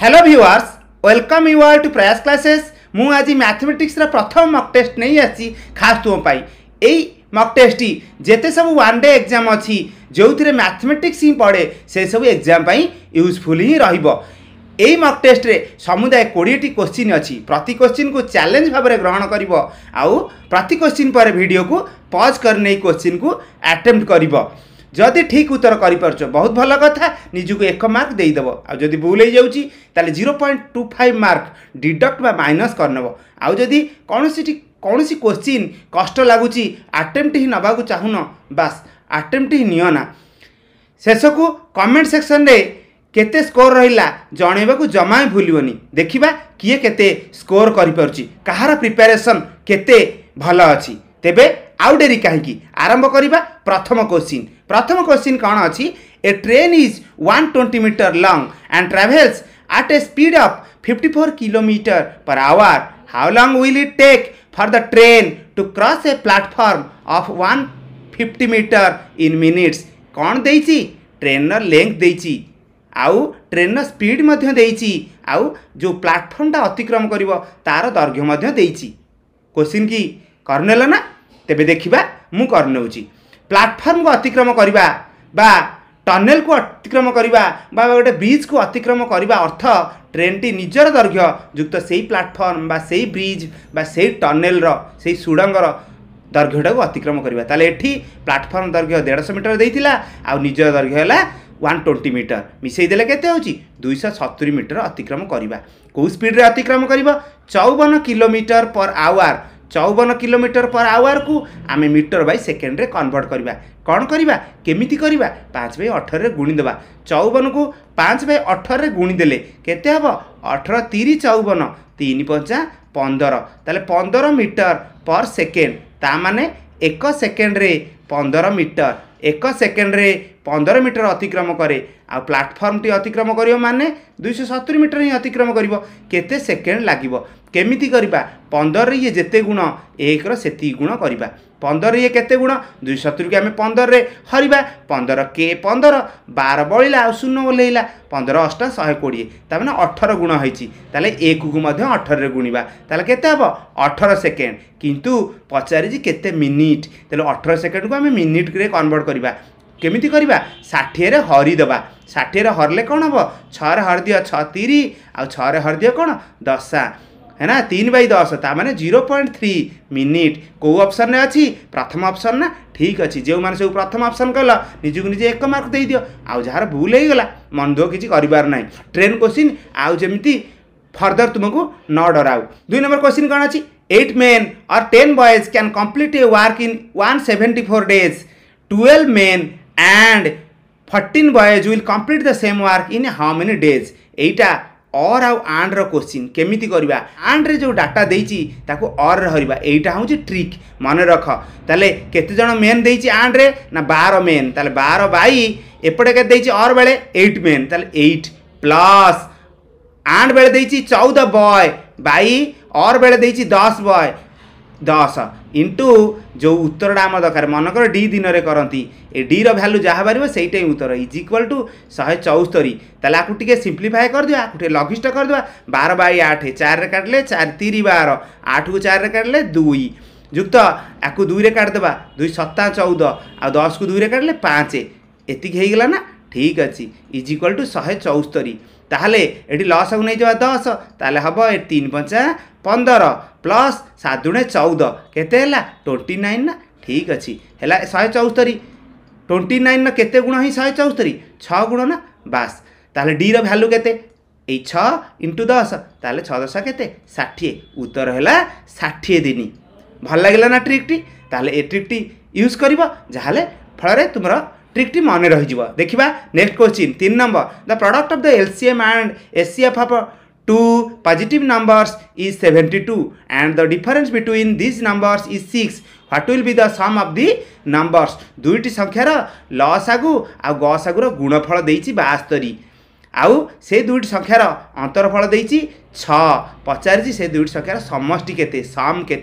Hello viewers welcome you all to Prayas classes ମୁଁ ଆଜି ମ୍ୟାଥମେଟିକ୍ସର ପ୍ରଥମ ମକ୍ ଟେଷ୍ଟ ନେଇ ଆସିଛି ଖାସ୍ ତୁମ ପାଇଁ ଏଇ ମକ୍ ଟେଷ୍ଟଟି ଯେତେ ସବୁ ୱାନ୍ ଡେ ଏକ୍ଜାମ୍ ଅଛି ଯେଉଁଥିରେ ମ୍ୟାଥମେଟିକ୍ସ ହିଁ ପଡ଼େ ସେସବୁ ଏକ୍ଜାମ୍ ପାଇଁ ୟୁଜଫୁଲ୍ ହିଁ ରହିବ ଏହି ମକ୍ ଟେଷ୍ଟରେ ସମୁଦାୟ କୋଡ଼ିଏଟି କୋଶ୍ଚିନ୍ ଅଛି ପ୍ରତି କୋଶ୍ଚିନ୍କୁ ଚ୍ୟାଲେଞ୍ଜ ଭାବରେ ଗ୍ରହଣ କରିବ ଆଉ ପ୍ରତି କୋଶ୍ଚିନ୍ ପରେ ଭିଡ଼ିଓକୁ ପଜ୍ କରି ନେଇ କୋଶ୍ଚିନ୍କୁ ଆଟେମ୍ପ୍ଟ କରିବ ଯଦି ଠିକ୍ ଉତ୍ତର କରିପାରୁଛ ବହୁତ ଭଲ କଥା ନିଜକୁ ଏକ ମାର୍କ ଦେଇଦେବ ଆଉ ଯଦି ଭୁଲ ହେଇଯାଉଛି ତାହେଲେ zero point two five mark deduct ବା ମାଇନସ୍ କରିନେବ ଆଉ ଯଦି କୌଣସିଠି କୌଣସି କୋଶ୍ଚିନ୍ କଷ୍ଟ ଲାଗୁଛି ଆଟେମ୍ପ୍ଟ ହିଁ ନେବାକୁ ଚାହୁଁନ ବାସ୍ ଆଟେମ୍ପ୍ଟ ହିଁ ନିଅ ନା ଶେଷକୁ କମେଣ୍ଟ ସେକ୍ସନରେ କେତେ ସ୍କୋର ରହିଲା ଜଣାଇବାକୁ ଜମା ଭୁଲିବନି ଦେଖିବା କିଏ କେତେ ସ୍କୋର କରିପାରୁଛି କାହାର ପ୍ରିପାରେସନ୍ କେତେ ଭଲ ଅଛି ତେବେ ଆଉ ଡେରି କାହିଁକି ଆରମ୍ଭ କରିବା ପ୍ରଥମ କୋଶ୍ଚିନ୍ ପ୍ରଥମ କୋଶ୍ଚିନ୍ କ'ଣ ଅଛି a train is one twenty metre long and travels at a speed of fifty four kilometre per hour how long will it take for the train to cross a platform of one fifty metre in minutes କ'ଣ ଦେଇଛି ଟ୍ରେନ୍ର length ଦେଇଛି ଆଉ ଟ୍ରେନ୍ର speed ମଧ୍ୟ ଦେଇଛି ଆଉ ଯେଉଁ ପ୍ଲାଟଫର୍ମଟା ଅତିକ୍ରମ କରିବ ତା'ର ଦୈର୍ଘ୍ୟ ମଧ୍ୟ ଦେଇଛି କୋଶ୍ଚିନ୍ କି କରିନେଲ ନା ତେବେ ଦେଖିବା ମୁଁ କରିନେଉଛି ପ୍ଲାଟଫର୍ମକୁ ଅତିକ୍ରମ କରିବା ବା ଟନେଲକୁ ଅତିକ୍ରମ କରିବା ବା ଗୋଟେ ବ୍ରିଜ୍କୁ ଅତିକ୍ରମ କରିବା ଅର୍ଥ ଟ୍ରେନ୍ଟି ନିଜର ଦୈର୍ଘ୍ୟ ଯୁକ୍ତ ସେଇ ପ୍ଲାଟଫର୍ମ ବା ସେଇ ବ୍ରିଜ୍ ବା ସେଇ ଟନେଲର ସେଇ ସୁଡ଼ଙ୍ଗର ଦୈର୍ଘ୍ୟଟାକୁ ଅତିକ୍ରମ କରିବା ତାହେଲେ ଏଠି ପ୍ଲାଟଫର୍ମ ଦୈର୍ଘ୍ୟ ଦେଢ଼ଶହ ମିଟର ଦେଇଥିଲା ଆଉ ନିଜର ଦୈର୍ଘ୍ୟ ହେଲା ୱାନ୍ ଟ୍ୱେଣ୍ଟି ମିଟର ମିଶାଇ ଦେଲେ କେତେ ହେଉଛି ଦୁଇଶହ ସତୁରି ମିଟର ଅତିକ୍ରମ କରିବା କେଉଁ ସ୍ପିଡ଼୍ରେ ଅତିକ୍ରମ କରିବ ଚଉବନ କିଲୋମିଟର ପର୍ ଆୱାର ଚଉବନ କିଲୋମିଟର ପର୍ ଆୱାରକୁ ଆମେ ମିଟର ବାଇ ସେକେଣ୍ଡରେ କନଭର୍ଟ କରିବା କ'ଣ କରିବା କେମିତି କରିବା ପାଞ୍ଚ ବାଇ ଅଠରରେ ଗୁଣିଦେବା ଚଉବନକୁ ପାଞ୍ଚ ବାଇ ଅଠରରେ ଗୁଣିଦେଲେ କେତେ ହେବ ଅଠର ତିରିଶ ଚଉବନ ତିନି ପଞ୍ଚା ପନ୍ଦର ତାହେଲେ ପନ୍ଦର ମିଟର ପର୍ ସେକେଣ୍ଡ ତା ମାନେ ଏକ ସେକେଣ୍ଡରେ ପନ୍ଦର ମିଟର ଏକ ସେକେଣ୍ଡରେ ପନ୍ଦର ମିଟର ଅତିକ୍ରମ କରେ ଆଉ ପ୍ଲାଟଫର୍ମଟି ଅତିକ୍ରମ କରିବ ମାନେ ଦୁଇଶହ ସତୁରି ମିଟର ହିଁ ଅତିକ୍ରମ କରିବ କେତେ ସେକେଣ୍ଡ ଲାଗିବ କେମିତି କରିବା ପନ୍ଦରରେ ଇଏ ଯେତେ ଗୁଣ ଏକର ସେତିକି ଗୁଣ କରିବା ପନ୍ଦରରେ ଇଏ କେତେ ଗୁଣ ଦୁଇଶହ ସତୁରିକୁ ଆମେ ପନ୍ଦରରେ ହରିବା ପନ୍ଦର କେ ପନ୍ଦର ବାର ବଳିଲା ଆଉ ଶୂନ ଓହ୍ଲେଇଲା ପନ୍ଦର ଅଷ୍ଟ ଶହେ କୋଡ଼ିଏ ତାମାନେ ଅଠର ଗୁଣ ହୋଇଛି ତାହେଲେ ଏକକୁ ମଧ୍ୟ ଅଠରରେ ଗୁଣିବା ତାହେଲେ କେତେ ହେବ ଅଠର ସେକେଣ୍ଡ କିନ୍ତୁ ପଚାରିଛି କେତେ ମିନିଟ୍ ତାହେଲେ ଅଠର ସେକେଣ୍ଡକୁ ଆମେ ମିନିଟ୍ରେ କନଭର୍ଟ କରିବା କେମିତି କରିବା ଷାଠିଏରେ ହରିଦେବା ଷାଠିଏରେ ହରିଲେ କ'ଣ ହେବ ଛଅରେ ହରିଦିଅ ଛଅ ତିରି ଆଉ ଛଅରେ है ना तीन बै दस ताने जीरो पॉइंट थ्री मिनिट कौ अप्सन अच्छी प्रथम अप्सन ना ठीक अच्छे जो मैंने सब प्रथम अप्सन कल निजुक निजे एक मार्क दे दि आउ भूल होगा मन दुख किसी करना ट्रेन क्वेश्चन आउ जमी फर्दर तुमको न डराओ दुई नंबर क्वेश्चन कौन अच्छी एट मेन और ten boys can complete a work in one seventy four days twelve men and 14 boys will complete the same work in how many days এইটা অর আউ আন্ডর কোশ্চিন কেমিতি করা আন্ডরে যে ডাটা দিয়েছি তাকে অর্রে হরিবা এইটা হচ্ছে ট্রিক মনে রখ তাহলে কেতজন মেন দিয়েছি আন্ডরে না বার মেন তাহলে বার বাই এপটে কে দিয়েছি অর বেড়ে এইট মেন তাহলে এইট প্লাস আন্ড বেড়ে দিয়েছি চৌদ বয় বাই অর বেড়ে দিয়েছি দশ বয় দশ ইন্টু ଯେଉଁ ଉତ୍ତରଟା ଆମ ଦରକାର ମନେକର ଡି ଦିନରେ କରନ୍ତି ଏ ଡିର ଭ୍ୟାଲୁ ଯାହା ବାହାରିବ ସେଇଟା ହିଁ ଉତ୍ତର ଇଜ୍ ଇକ୍ୱାଲ୍ ଟୁ ଶହେ ଚଉସ୍ତରୀ ତାହେଲେ ଆକୁ ଟିକେ ସିମ୍ପ୍ଲିଫାଏ କରିଦେବା ଆକୁ ଟିକେ ଲଘିଷ୍ଠ କରିଦେବା ବାର ବାଇ ଆଠ ଚାରିରେ କାଟିଲେ ଚାରି ତିରି ବାର ଆଠକୁ ଚାରିରେ କାଟିଲେ ଦୁଇ ଯୁକ୍ତ ଆକୁ ଦୁଇରେ କାଟିଦେବା ଦୁଇ ସତା ଚଉଦ ଆଉ ଦଶକୁ ଦୁଇରେ କାଟିଲେ ପାଞ୍ଚ ଏତିକି ହେଇଗଲା ନା ठीक अहि इज इक्वाल टु शे चौस्तरी ति लसु नै दस तिन पञ्चा 15 प्लस सात गुणे केते हला, नाइन ठीक ठिक अहिले शे चौस्तरी ट्वेन्टी नाइन केते गुण है शे चौस्तरी छ गुण न बास त डि भ्याल्यु केते ए छ इन्टु दस त छ दस केते षिए उत्तर होला षिए दिन भागला ट्रिक ट्रिक टीज गर् फल तुम्र ट्रिक्टी मन रही देखा नेक्स्ट क्वेश्चन तीन number the product of the L C M and S F of two positive numbers is seventy two and the difference between these numbers is six what will be the sum of the numbers दुईट संख्यार लस आगु आ गस आगुर गुणफल देती बास्तरी आउ से दुईट संख्यार अंतरफल छ पचार से दुईट संख्यार समष्टि केते सम के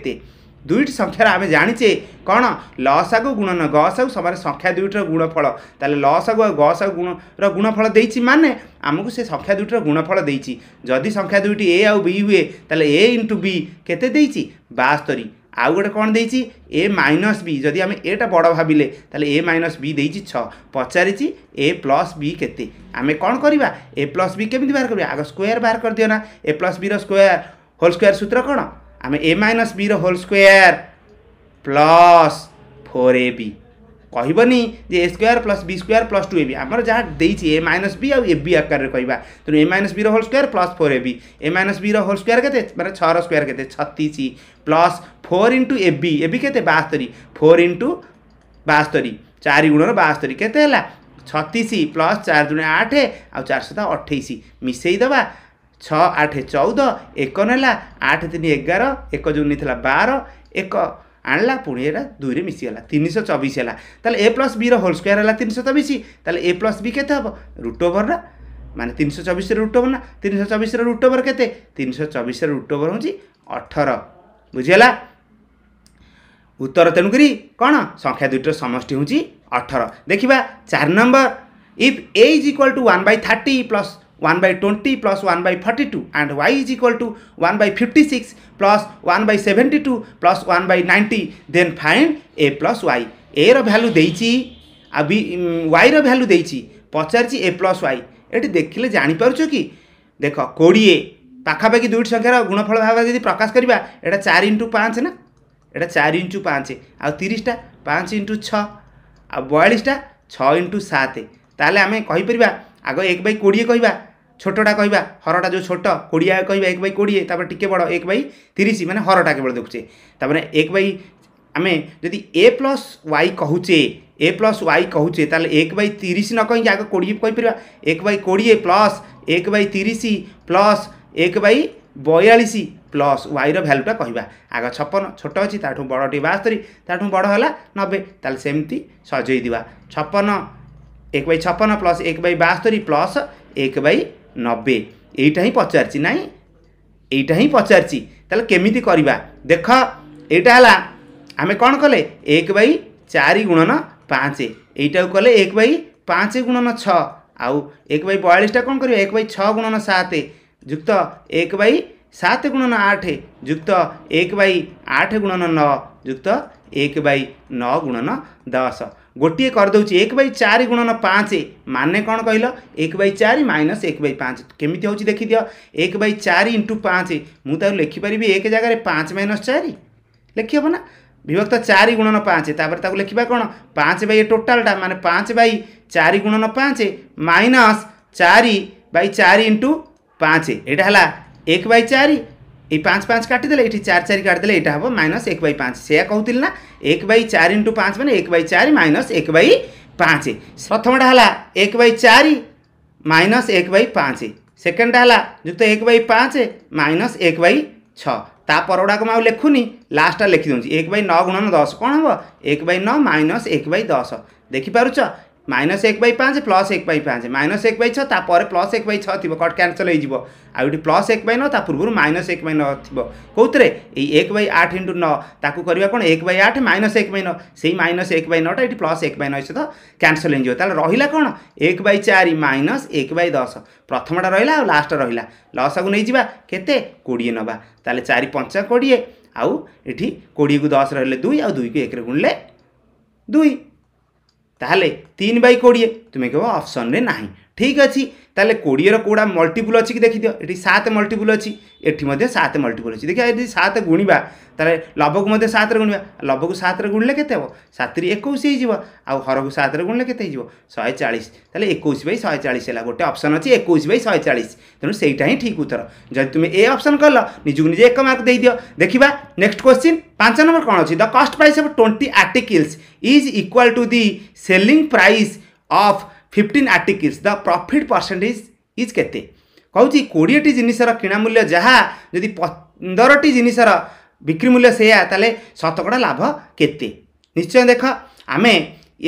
দুইটি সংখ্যার আমি জাঁচে কোণ লসাগু গুণন গসাগু সবার সংখ্যা দুইটির গুণফল তাহলে লসাগু আর গসাগু গুণর গুণফল দিয়েছি মানে আমি সে সংখ্যা দুইটির গুণফল দিয়েছি যদি সংখ্যা দুইটি এ আউ বি হুয়ে তাহলে এ ইন্টু বি কেতে দিয়েছি বাস্তরি আউ গোটে কোণ দিয়েছি এ মাইনস বি যদি আমি এটা বড় ভাবিলে তাহলে এ মাইনস বি দিয়েছি ছ পচারিছি এ প্লস বি কেতে আমি কোণ করা এ প্লস বি কেমি বাহার করা আগ স্কোয়ার বাহার করে দিও না এ প্লস বির স্কোয়ার হোল স্কোয়ার সূত্র কোণ आम a minus B whole square plus four a b कहबनी जे a square plus b square plus two a b आम जहाँ ए माइनस बी आउ ए आकार में कहवा तेणु a minus B whole square plus four a b a minus B whole square के मैंने छर स्क्वयर के छतीस plus four into a b a b के बास्तरी फोर इंटु बास्तरी चार गुणर बास्तरी के छतीस प्लस चार दुणे आठ आउ चार सता अठाइस मिसईदे छ आठ चौध एक 8, 3, एक जुन बार एक आणला पहिला दुई मसिलानिश चबिस होला त प्लस वि र होल स्क्वार होला तिन सय चबिस त प्लस वि केत रुट ओभर र म तिन सौ चबिस रुट ओभर नबिस रुट ओभर केते तिन सौ चबिस रुट ओभर हुन्छ अठर बुझिला उत्तर तेणुकरी कन् सङ्ख्या दुईटर समष्टि हुन्छ अठर देख number if a equal b plus 1 by 20 plus 1 by 42 and y is equal to 1 by 56 plus 1 by 72 plus 1 by 90 then find a plus y a ର ଭ୍ୟାଲୁ ଦେଇଛି ଆଉ ବି ୱାଇର ଭ୍ୟାଲୁ ଦେଇଛି ପଚାରିଛି ଏ ପ୍ଲସ୍ ୱାଇ ଏଠି ଦେଖିଲେ ଜାଣିପାରୁଛ କି ଦେଖ କୋଡ଼ିଏ ପାଖାପାଖି ଦୁଇଟି ସଂଖ୍ୟାର ଗୁଣଫଳ ଭାବରେ ଯଦି ପ୍ରକାଶ କରିବା ଏଇଟା ଚାରି ଇଣ୍ଟୁ ପାଞ୍ଚ ନା ଏଇଟା ଚାରି ଇଣ୍ଟୁ ପାଞ୍ଚ ଆଉ ତିରିଶଟା ପାଞ୍ଚ ଇଣ୍ଟୁ ଛଅ ଆଉ ବୟାଳିଶଟା ଛଅ ଇଣ୍ଟୁ ସାତ ତାହେଲେ ଆମେ କହିପାରିବା ଆଗ ଏକ ବାଇ କୋଡ଼ିଏ କହିବା ছোটটা কহবা হরটা যে ছোট কোড়িয়া কহবা এক বাই কোড়িয়ে তারপরে টিকে বড় এক বাই তিরিশ মানে হরটা কেবল দেখুছে তারপরে এক বাই আমি যদি এ প্লস ওয়াই কুচে এ প্লস ওয়াই কুচে তাহলে এক বাই তিরিশ ন কী আগে কোড়িয়ে কইপারা এক বাই কোড়িয়ে প্লস এক বাই তিরিশ প্লস এক বাই বয়ালিশ প্লস ওয়াইর ভ্যালুটা কহবা আগ ছপন ছোট অছি তাঠু বড়টি বাস্তরি তাঠু বড় হল নবে তাহলে সেমতি সজাই দেওয়া ছপন এক বাই ছপন প্লস এক বাই বাস্তরি প্লস এক বাই ନବେ ଏଇଟା ହିଁ ପଚାରିଛି ନାହିଁ ଏଇଟା ହିଁ ପଚାରିଛି ତାହେଲେ କେମିତି କରିବା ଦେଖ ଏଇଟା ହେଲା ଆମେ କ'ଣ କଲେ ଏକ ବାଇ ଚାରି ଗୁଣନ ପାଞ୍ଚ ଏଇଟାକୁ କଲେ ଏକ ବାଇ ପାଞ୍ଚ ଗୁଣନ ଛଅ ଆଉ ଏକ ବାଇ ବୟାଳିଶଟା କ'ଣ କରିବା ଏକ ବାଇ ଛଅ ଗୁଣନ ସାତ ଯୁକ୍ତ ଏକ ବାଇ ସାତ ଗୁଣନ ଆଠ ଯୁକ୍ତ ଏକ ବାଇ ଆଠ ଗୁଣନ ନଅ ଯୁକ୍ତ एक 9 नुणन दस गोट गरिदे एक बई चारि गुणन पाँच मे कन् एक बई चारि मनस एक बई पाँच केमि 1 एक बै चारि इन्टु पाँच मेकिपारि एक जा पाँच मइनस चारि लेखिहेना विभक्त चारि गुणन पाँच तोटालटा म पाँच बै चारि गुण 5 पाँच मइनस चार बई चार इन्टु पाँच एटा होला एक बई चार ए पाँच पाँच काटिदे यी चार चारि काटिदे एटा हे मनस एक बई पाँच सय कि नै चार इन्टु पाँच म एक बई चारि मनस एक बई पाँच प्रथमटा होला एक बई चार मनस एक बई पाँच सकेन्डटा होला जुत् बै पाँच मइनस एक बई छपर गुडाक मेकुन लास्टा लेखिदेऊ एक बई नुणन दस कम हे एक बई नाइनस एक बई दस देखिपाउछ मइनस एक बइ पाँच प्लस एक बई पाँच मइनस एक बय छ प्लस एक बय छ क्यानसलहरू प्लस एक बय न एक बय नौ थिए एक बै आठ इन्टु न त एक बई आठ मनस एक बय नै मइनस एक बय नटा ए प्लस एक बय नसित क्यानसल हुन्छ त बई चारि मनस एक बय दस प्रथमटा र लास्ट रसुन केते किडिए ना तारि पञ्चा किए आउँ को दस रे दुई आउँले दुई তাহলে তিন বাই কোড়িয়ে তুমি কেব অপশনরে না ঠিক ଅଛି ତାହେଲେ କୋଡ଼ିଏର କେଉଁଟା ମଲ୍ଟିପୁଲ୍ ଅଛି କି ଦେଖିଦିଅ ଏଠି ସାତ ମଲ୍ଟିପୁଲ୍ ଅଛି ଏଠି ମଧ୍ୟ ସାତ ମଲ୍ଟିପୁଲ୍ ଅଛି ଦେଖିବା ଏଠି ସାତ ଗୁଣିବା ତାହେଲେ ଲବକୁ ମଧ୍ୟ ସାତରେ ଗୁଣିବା ଲବକୁ ସାତରେ ଗୁଣିଲେ କେତେ ହେବ ସାତରୁ ଏକୋଇଶ ହେଇଯିବ ଆଉ ହରକୁ ସାତରେ ଗୁଣିଲେ କେତେ ହେଇଯିବ ଶହେ ଚାଳିଶ ତାହେଲେ ଏକୋଇଶ ବାଇ ଶହେ ଚାଳିଶ ହେଲା ଗୋଟେ ଅପସନ୍ ଅଛି ଏକୋଇଶ ବାଇ ଶହେ ଚାଳିଶ ତେଣୁ ସେଇଟା ହିଁ ଠିକ୍ ଉତ୍ତର ଯଦି ତୁମେ ଏ ଅପସନ୍ କଲ ନିଜକୁ ନିଜେ ଏକ ମାର୍କ ଦେଇଦିଅ ଦେଖିବା ନେକ୍ସଟ କ୍ୱେଶ୍ଚିନ୍ ପାଞ୍ଚ ନମ୍ବର କ'ଣ ଅଛି the cost price of twenty articles is equal to the selling price of fifteen articles the profit percentage is କେତେ କହୁଛି କୋଡ଼ିଏଟି ଜିନିଷର କିଣା ମୂଲ୍ୟ ଯାହା ଯଦି ପନ୍ଦରଟି ଜିନିଷର ବିକ୍ରି ମୂଲ୍ୟ ସେଇଆ ତାହେଲେ ଶତକଡ଼ା ଲାଭ କେତେ ନିଶ୍ଚୟ ଦେଖ ଆମେ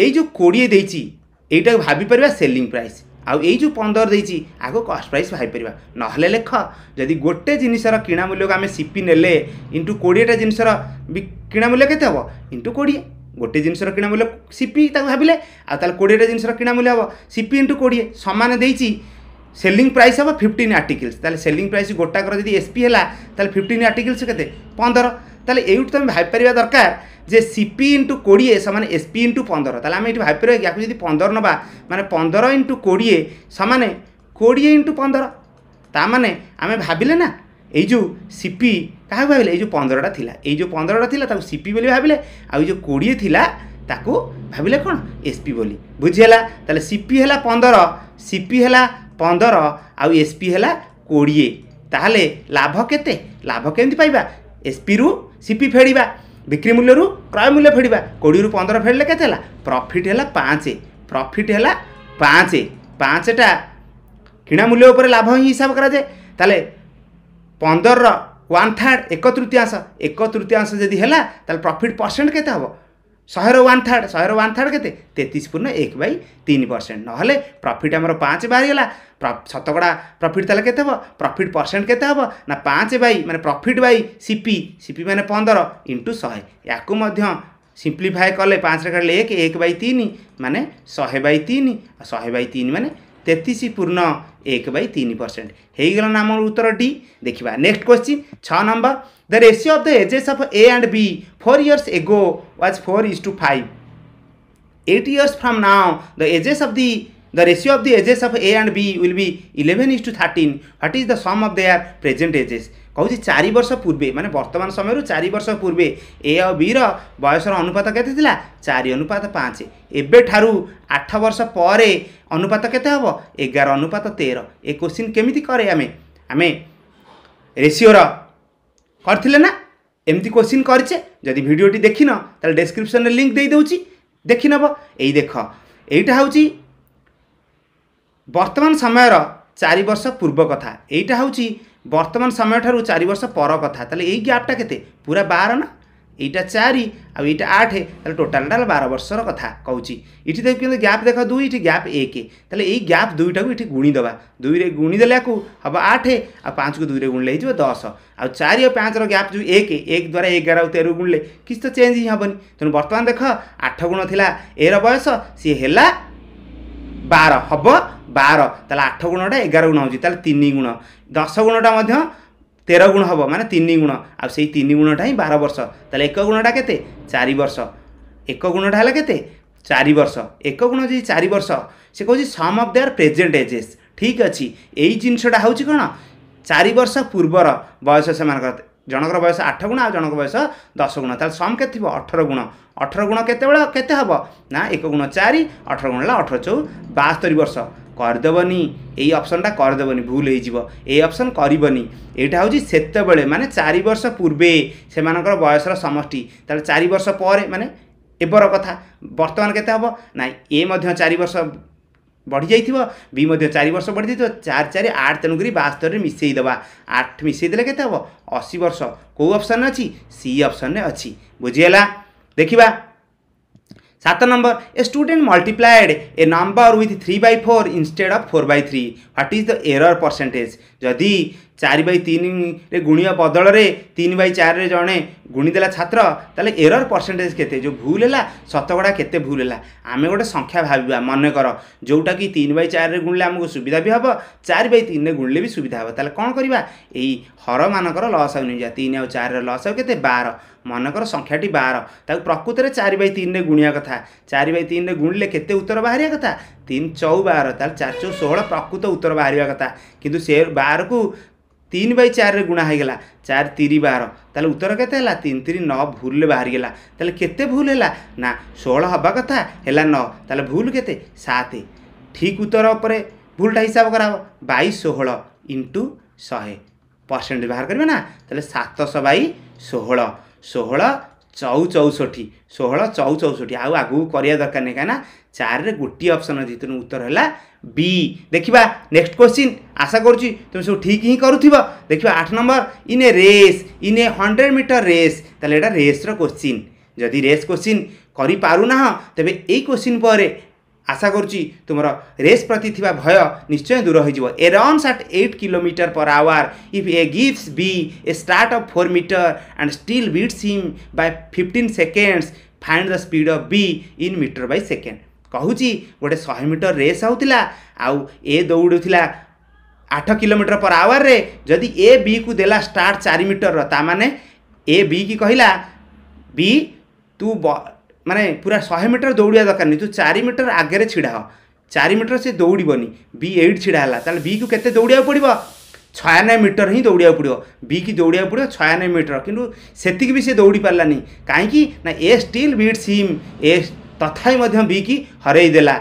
ଏଇ ଯେଉଁ କୋଡ଼ିଏ ଦେଇଛି ଏଇଟାକୁ ଭାବିପାରିବା ସେଲିଂ ପ୍ରାଇସ୍ ଆଉ ଏଇ ଯେଉଁ ପନ୍ଦର ଦେଇଛି ଆଗ କଷ୍ଟ ପ୍ରାଇସ୍ ଭାବିପାରିବା ନହେଲେ ଲେଖ ଯଦି ଗୋଟେ ଜିନିଷର କିଣା ମୂଲ୍ୟକୁ ଆମେ ସିପି ନେଲେ ଇଣ୍ଟୁ କୋଡ଼ିଏଟା ଜିନିଷର କିଣା ମୂଲ୍ୟ କେତେ ହେବ ଇଣ୍ଟୁ କୋଡ଼ିଏ গোটে জিনিসর কিଣା মূল্য সিপি তাকে ভাবিলে আর তাহলে কোড়িয়েটা জিনিসর কিଣା মূল্য হব সিপি ইন্টু কোড়িয়ে সমান দিয়েছি সেলিং প্রাইস হব ফিফটিন আর্টিকলস তাহলে সেলিং প্রাইস গোটাকর যদি এসপি হল তাহলে ফিফটিন আর্টিকলস কেতে পনেরো তাহলে এইটু তুমি ভাবিপার দরকার যে সিপি ইন্টু কোড়িয়ে সমান এসপি ইন্টু পনেরো তাহলে আমি এটি ভাবিপার ইয়াকে যদি পনেরো নেবা মানে পনেরো ইন্টু কোড়িয়ে সমান কোড়িয়ে ইন্টু পনেরো তা মানে আমি ভাবিলে না এই যে সিপি କାହାକୁ ଭାବିଲେ ଏଇ ଯେଉଁ ପନ୍ଦରଟା ଥିଲା ଏଇ ଯେଉଁ ପନ୍ଦରଟା ଥିଲା ତାକୁ ସିପି ବୋଲି ଭାବିଲେ ଆଉ ଏଇ ଯେଉଁ କୋଡ଼ିଏ ଥିଲା ତାକୁ ଭାବିଲେ କ'ଣ ଏସ୍ପି ବୋଲି ବୁଝିହେଲା ତାହେଲେ ସିପି ହେଲା ପନ୍ଦର ସିପି ହେଲା ପନ୍ଦର ଆଉ ଏସ୍ପି ହେଲା କୋଡ଼ିଏ ତାହେଲେ ଲାଭ କେତେ ଲାଭ କେମିତି ପାଇବା ଏସ୍ପିରୁ ସିପି ଫେଡ଼ିବା ବିକ୍ରି ମୂଲ୍ୟରୁ କ୍ରୟ ମୂଲ୍ୟ ଫେଡ଼ିବା କୋଡ଼ିଏରୁ ପନ୍ଦର ଫେଡ଼ିଲେ କେତେ ହେଲା ପ୍ରଫିଟ୍ ହେଲା ପାଞ୍ଚ ପ୍ରଫିଟ୍ ହେଲା ପାଞ୍ଚ ପାଞ୍ଚଟା କିଣା ମୂଲ୍ୟ ଉପରେ ଲାଭ ହିଁ ହିସାବ କରାଯାଏ ତାହେଲେ ପନ୍ଦରର ওয়ান থার্ড এক তৃতীয়াংশ এক তৃতীয়াংশ যদি হেলা তাহলে প্রফিট পরসেন্ট কেতে হব ଶହେର ୱାନ୍ ଥାର୍ଡ଼ ଶହେର ୱାନ୍ ଥାର୍ଡ଼ କେତେ ତେତିଶ ପୂର୍ଣ୍ଣ ଏକ ବାଇ ତିନି ପରସେଣ୍ଟ ନହେଲେ ପ୍ରଫିଟ୍ ଆମର ପାଞ୍ଚ ବାହାରିଗଲା ଶତକଡ଼ା ପ୍ରଫିଟ୍ ତାହେଲେ କେତେ ହେବ ପ୍ରଫିଟ୍ ପରସେଣ୍ଟ କେତେ ହେବ ନା ପାଞ୍ଚ ବାଇ ମାନେ ପ୍ରଫିଟ୍ ବାଇ ସିପି ସିପି ମାନେ ପନ୍ଦର ଇଣ୍ଟୁ ଶହେ ୟାକୁ ମଧ୍ୟ ସିମ୍ପ୍ଲିଫାଏ କଲେ ପାଞ୍ଚରେ କାଢ଼ିଲେ ଏକ ଏକ ବାଇ ତିନି ମାନେ ଶହେ ବାଇ ତିନି ଆଉ ଶହେ ବାଇ ତିନି ମାନେ तेत्तिस पूर्ण एक बै तिन पर्सेन्ट ହେଇଗଲା ଆମର ଉତ୍ତର ଡି ଦେଖିବା ନେକ୍ସଟ କ୍ୱେଶ୍ଚିନ୍ ଛଅ number the ratio of the ages of a and b four years ago was four is to five eight years from now the ages of the the ratio of the ages of a and b will be eleven is to thirteen what is the sum of their present ages କହୁଛି ଚାରି ବର୍ଷ ପୂର୍ବେ ମାନେ ବର୍ତ୍ତମାନ ସମୟରୁ ଚାରି ବର୍ଷ ପୂର୍ବେ ଏ ଆଉ ବିର ବୟସର ଅନୁପାତ କେତେ ଥିଲା ଚାରି ଅନୁପାତ ପାଞ୍ଚ ଏବେଠାରୁ ଆଠ ବର୍ଷ ପରେ ଅନୁପାତ କେତେ ହେବ ଏଗାର ଅନୁପାତ ତେର ଏ କୋଶ୍ଚିନ୍ କେମିତି କରେ ଆମେ ଆମେ ରେସିଓର କରିଥିଲେ ନା ଏମିତି କୋଶ୍ଚିନ୍ କରିଛେ ଯଦି ଭିଡ଼ିଓଟି ଦେଖିନ ତାହେଲେ ଡେସ୍କ୍ରିପସନ୍ରେ ଲିଙ୍କ୍ ଦେଇଦେଉଛି ଦେଖିନେବ ଏଇ ଦେଖ ଏଇଟା ହେଉଛି ବର୍ତ୍ତମାନ ସମୟର ଚାରି ବର୍ଷ ପୂର୍ବ କଥା ଏଇଟା ହେଉଛି वर्तमान समय ठुलो चार वर्ष पर कथा त्यापटा केत पूरा बार नौ यहीटा आठ तोटाल बार वर्ष र कथा यहाँ देखि ग्याप देख दुई ग्याप एक त्याप दुईटा कुणिदेवा दुई गुणिदेलाको हे आठ आउ को दुई र गुणले है दस आउ चारि पाँच र ग्याप जो एक एक दा एघारौ तेह्र गुणले कि त चेन्ज हिँ हेन तर्तान देख आठ गुण इला बयस सिला बार है आठ गुणा एघार गुण हुन्छ गुण दस गुणा तेह्र गुण हे म तिन गुण आउति गुणटा हिँड बार वर्ष त एक गुणटा केते चार वर्ष एक गुणटा होला केते चार वर्ष एक गुण जी चार वर्ष से सिक्छ sum of their present ages ठिक अहिले ए जिसटा हौँछ कहाँ चार वर्ष पूर्वर पूर्व र बयस जनको बयस आठ गुण आ आउ जो दस गुण सम समेथ अठर गुण अठर गुण केत केते हे ना एक गुण चारि अठर गुण होला अठर चौ बास्तरी वर्ष କରିଦେବନି ଏଇ ଅପସନ୍ଟା କରିଦେବନି ଭୁଲ ହେଇଯିବ ଏଇ ଅପସନ୍ କରିବନି ଏଇଟା ହେଉଛି ସେତେବେଳେ ମାନେ ଚାରି ବର୍ଷ ପୂର୍ବେ ସେମାନଙ୍କର ବୟସର ସମଷ୍ଟି ତାହେଲେ ଚାରି ବର୍ଷ ପରେ ମାନେ ଏବର କଥା ବର୍ତ୍ତମାନ କେତେ ହେବ ନା ଏ ମଧ୍ୟ ଚାରି ବର୍ଷ ବଢ଼ିଯାଇଥିବ ବି ମଧ୍ୟ ଚାରି ବର୍ଷ ବଢ଼ିଯାଇଥିବ ଚାରି ଚାରି ଆଠ ତେଣୁକରି ବାସ୍ତରରେ ମିଶାଇ ଦେବା ଆଠ ମିଶାଇ ଦେଲେ କେତେ ହେବ ଅଶୀ ବର୍ଷ କେଉଁ ଅପସନ୍ ଅଛି ସି ଅପସନ୍ରେ ଅଛି ବୁଝିଗଲା ଦେଖିବା সাত number a student multiplied a number with three by four instead of four by three what is the error percentage যদি চারি বাই তিনিরে গুণিয়া বদলরে তিন বাই চারে জনে গুণিদেলা ছাত্র তাহলে এরর পরসেন্টেজ কেতে যে ভুল হল শতকড়া কেতে ভুল হল আমি গোটে সংখ্যা ভাবিবা মনে কর যেটা কি তিন বাই চারে গুণলে আমাকে সুবিধা বি হব চারি বাই তিনে গুণলে বি সুবিধা হব তাহলে কম করা এই হর মানকর লস আউ নিয়ে যা তিন আউ চারের লস আউ কেতে বার मनको संख्या बार त प्रकृतले चार बय तिन गुणा कथा चार बि तिन गुणले केते उत्तर बाहर कथा 4 चौ बार तारि चौ षो प्रकृत उत्तर बाह्र कथा कि बारकु तिन बै चारि गला, चार तिन बार त उत्तर केते होला नुल भूल भुल ना षो हेर् कथा भूल केते सात ठीक उत्तर भूलटा हिसाब गरा बइ षो इन्टु शे पर्सेन्टेज बाह्र कि ना तो ଷୋହଳ ଚଉ ଚଉଷଠି ଷୋହଳ ଚଉ ଚଉଷଠି ଆଉ ଆଗକୁ କରିବା ଦରକାର ନାହିଁ କାହିଁକିନା ଚାରିରେ ଗୋଟିଏ ଅପସନ୍ ଭିତରୁ ଉତ୍ତର ହେଲା ବି ଦେଖିବା ନେକ୍ସଟ କ୍ୱେଶ୍ଚିନ୍ ଆଶା କରୁଛି ତୁମେ ସବୁ ଠିକ୍ ହିଁ କରୁଥିବ ଦେଖିବା ଆଠ number in a race in a hundred metre race ତାହେଲେ ଏଇଟା ରେସ୍ର କ୍ୱେଶ୍ଚିନ୍ ଯଦି ରେସ୍ କ୍ୱେଶ୍ଚିନ୍ କରିପାରୁନାହଁ ତେବେ ଏଇ କ୍ୱେଶ୍ଚିନ୍ ପରେ আশা করছি তোমার রেস প্রতি থাকা ভয় নিশ্চয় দূর হয়ে যাব এ রনস আট eight kilometre per hour if a gives b a start of four metre and still beats him by fifteen seconds find the speed of b in metre by second କହୁଛି ଗୋଟେ ଶହେ metre race ହେଉଥିଲା ଆଉ ଏ ଦୌଡ଼ୁଥିଲା ଆଠ kilometre ପର ଆୱାରରେ ଯଦି ଏ ବିକୁ ଦେଲା start ଚାରି ମିଟରର ତା'ମାନେ ଏ ବି କି କହିଲା ବି ତୁ ମାନେ ପୁରା ଶହେ ମିଟର ଦୌଡ଼ିବା ଦରକାର ନାହିଁ ତୁ ଚାରି ମିଟର ଆଗରେ ଛିଡ଼ା ହ ଚାରି ମିଟର ସେ ଦୌଡ଼ିବନି ବି ଏଇଟ୍ ଛିଡ଼ା ହେଲା ତାହେଲେ ବିକୁ କେତେ ଦୌଡ଼ିବାକୁ ପଡ଼ିବ ଛୟାନବେ ମିଟର ହିଁ ଦୌଡ଼ିବାକୁ ପଡ଼ିବ ବିକି ଦୌଡ଼ିବାକୁ ପଡ଼ିବ ଛୟାନବେ ମିଟର କିନ୍ତୁ ସେତିକି ବି ସେ ଦୌଡ଼ି ପାରିଲାନି କାହିଁକି ନା a still beat him a ତଥାପି ମଧ୍ୟ ବିକି ହରେଇ ଦେଲା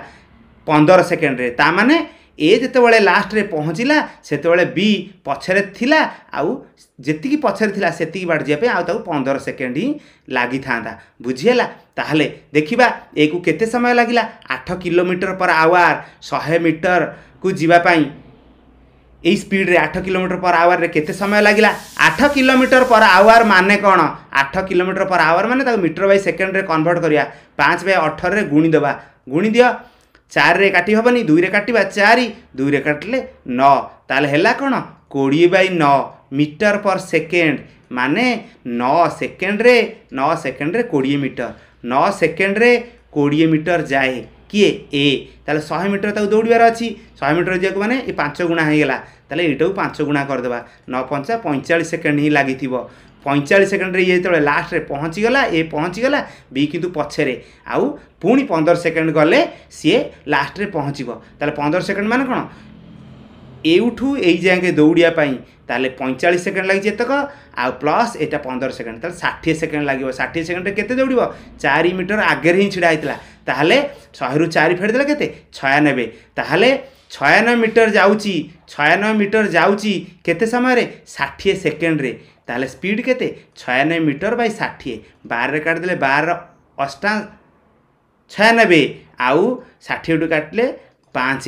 ପନ୍ଦର ସେକେଣ୍ଡରେ ତା'ମାନେ ଏ ଯେତେବେଳେ ଲାଷ୍ଟରେ ପହଞ୍ଚିଲା ସେତେବେଳେ ବି ପଛରେ ଥିଲା ଆଉ ଯେତିକି ପଛରେ ଥିଲା ସେତିକି ବାଟ ଯିବା ପାଇଁ ଆଉ ତାକୁ ପନ୍ଦର ସେକେଣ୍ଡ ହିଁ ଲାଗିଥାନ୍ତା ବୁଝିହେଲା ତାହେଲେ ଦେଖିବା ଏକୁ କେତେ ସମୟ ଲାଗିଲା ଆଠ କିଲୋମିଟର ପର ଆୱାର ଶହେ ମିଟରକୁ ଯିବା ପାଇଁ এই স্পিডে আঠ কিলোমিটার পর আওয়ারে কেতে সময় লাগিলা আঠ কিলোমিটার পর আওয়ার মানে কোণ আঠ কিলোমিটার পর আওয়ার মানে তাকে মিটর বাই সেকেন্ডরে কনভর্ট করা পাঁচ বাই অঠরের গুণি দেবা গুণি দিও ଚାରିରେ କାଟି ହେବନି ଦୁଇରେ କାଟିବା ଚାରି ଦୁଇରେ କାଟିଲେ ନଅ ତାହେଲେ ହେଲା କ'ଣ କୋଡ଼ିଏ ବାଇ ନଅ ମିଟର ପର୍ ସେକେଣ୍ଡ ମାନେ ନଅ ସେକେଣ୍ଡରେ ନଅ ସେକେଣ୍ଡରେ କୋଡ଼ିଏ ମିଟର ନଅ ସେକେଣ୍ଡରେ କୋଡ଼ିଏ ମିଟର ଯାଏ କିଏ ଏ ତାହେଲେ ଶହେ ମିଟର ତାକୁ ଦୌଡ଼ିବାର ଅଛି ଶହେ ମିଟର ଯିବାକୁ ମାନେ ଏ ପାଞ୍ଚ ଗୁଣା ହେଇଗଲା ତାହେଲେ ଏଇଟାକୁ ପାଞ୍ଚ ଗୁଣା କରିଦେବା ନଅ ପଞ୍ଚା ପଇଁଚାଳିଶ ସେକେଣ୍ଡ ହିଁ ଲାଗିଥିବ ପଇଁଚାଳିଶ ସେକେଣ୍ଡରେ ଇଏ ଯେତେବେଳେ ଲାଷ୍ଟରେ ପହଞ୍ଚିଗଲା ଏ ପହଞ୍ଚିଗଲା ବି କିନ୍ତୁ ପଛରେ ଆଉ ପୁଣି ପନ୍ଦର ସେକେଣ୍ଡ ଗଲେ ସିଏ ଲାଷ୍ଟରେ ପହଞ୍ଚିବ ତାହେଲେ ପନ୍ଦର ସେକେଣ୍ଡ ମାନେ କ'ଣ ଏଇଠୁ ଏଇ ଯାଏଁ ଦୌଡ଼ିବା ପାଇଁ ତାହେଲେ ପଇଁଚାଳିଶ ସେକେଣ୍ଡ ଲାଗିଛି ଏତକ ଆଉ ପ୍ଲସ୍ ଏଇଟା ପନ୍ଦର ସେକେଣ୍ଡ ତାହେଲେ ଷାଠିଏ ସେକେଣ୍ଡ ଲାଗିବ ଷାଠିଏ ସେକେଣ୍ଡରେ କେତେ ଦୌଡ଼ିବ ଚାରି ମିଟର ଆଗରେ ହିଁ ଛିଡ଼ା ହେଇଥିଲା ତାହେଲେ ଶହେରୁ ଚାରି ଫେରିଦେଲେ କେତେ ଛୟାନବେ ତାହେଲେ ଛୟାନବେ ମିଟର ଯାଉଛି ଛୟାନବେ ମିଟର ଯାଉଛି କେତେ ସମୟରେ ଷାଠିଏ ସେକେଣ୍ଡରେ ତାହେଲେ ସ୍ପିଡ୍ କେତେ ଛୟାନବେ ମିଟର ବାଇ ଷାଠିଏ ବାରରେ କାଟିଦେଲେ ବାର ଅଷ୍ଟା ଛୟାନବେ ଆଉ ଷାଠିଏଠୁ କାଟିଲେ ପାଞ୍ଚ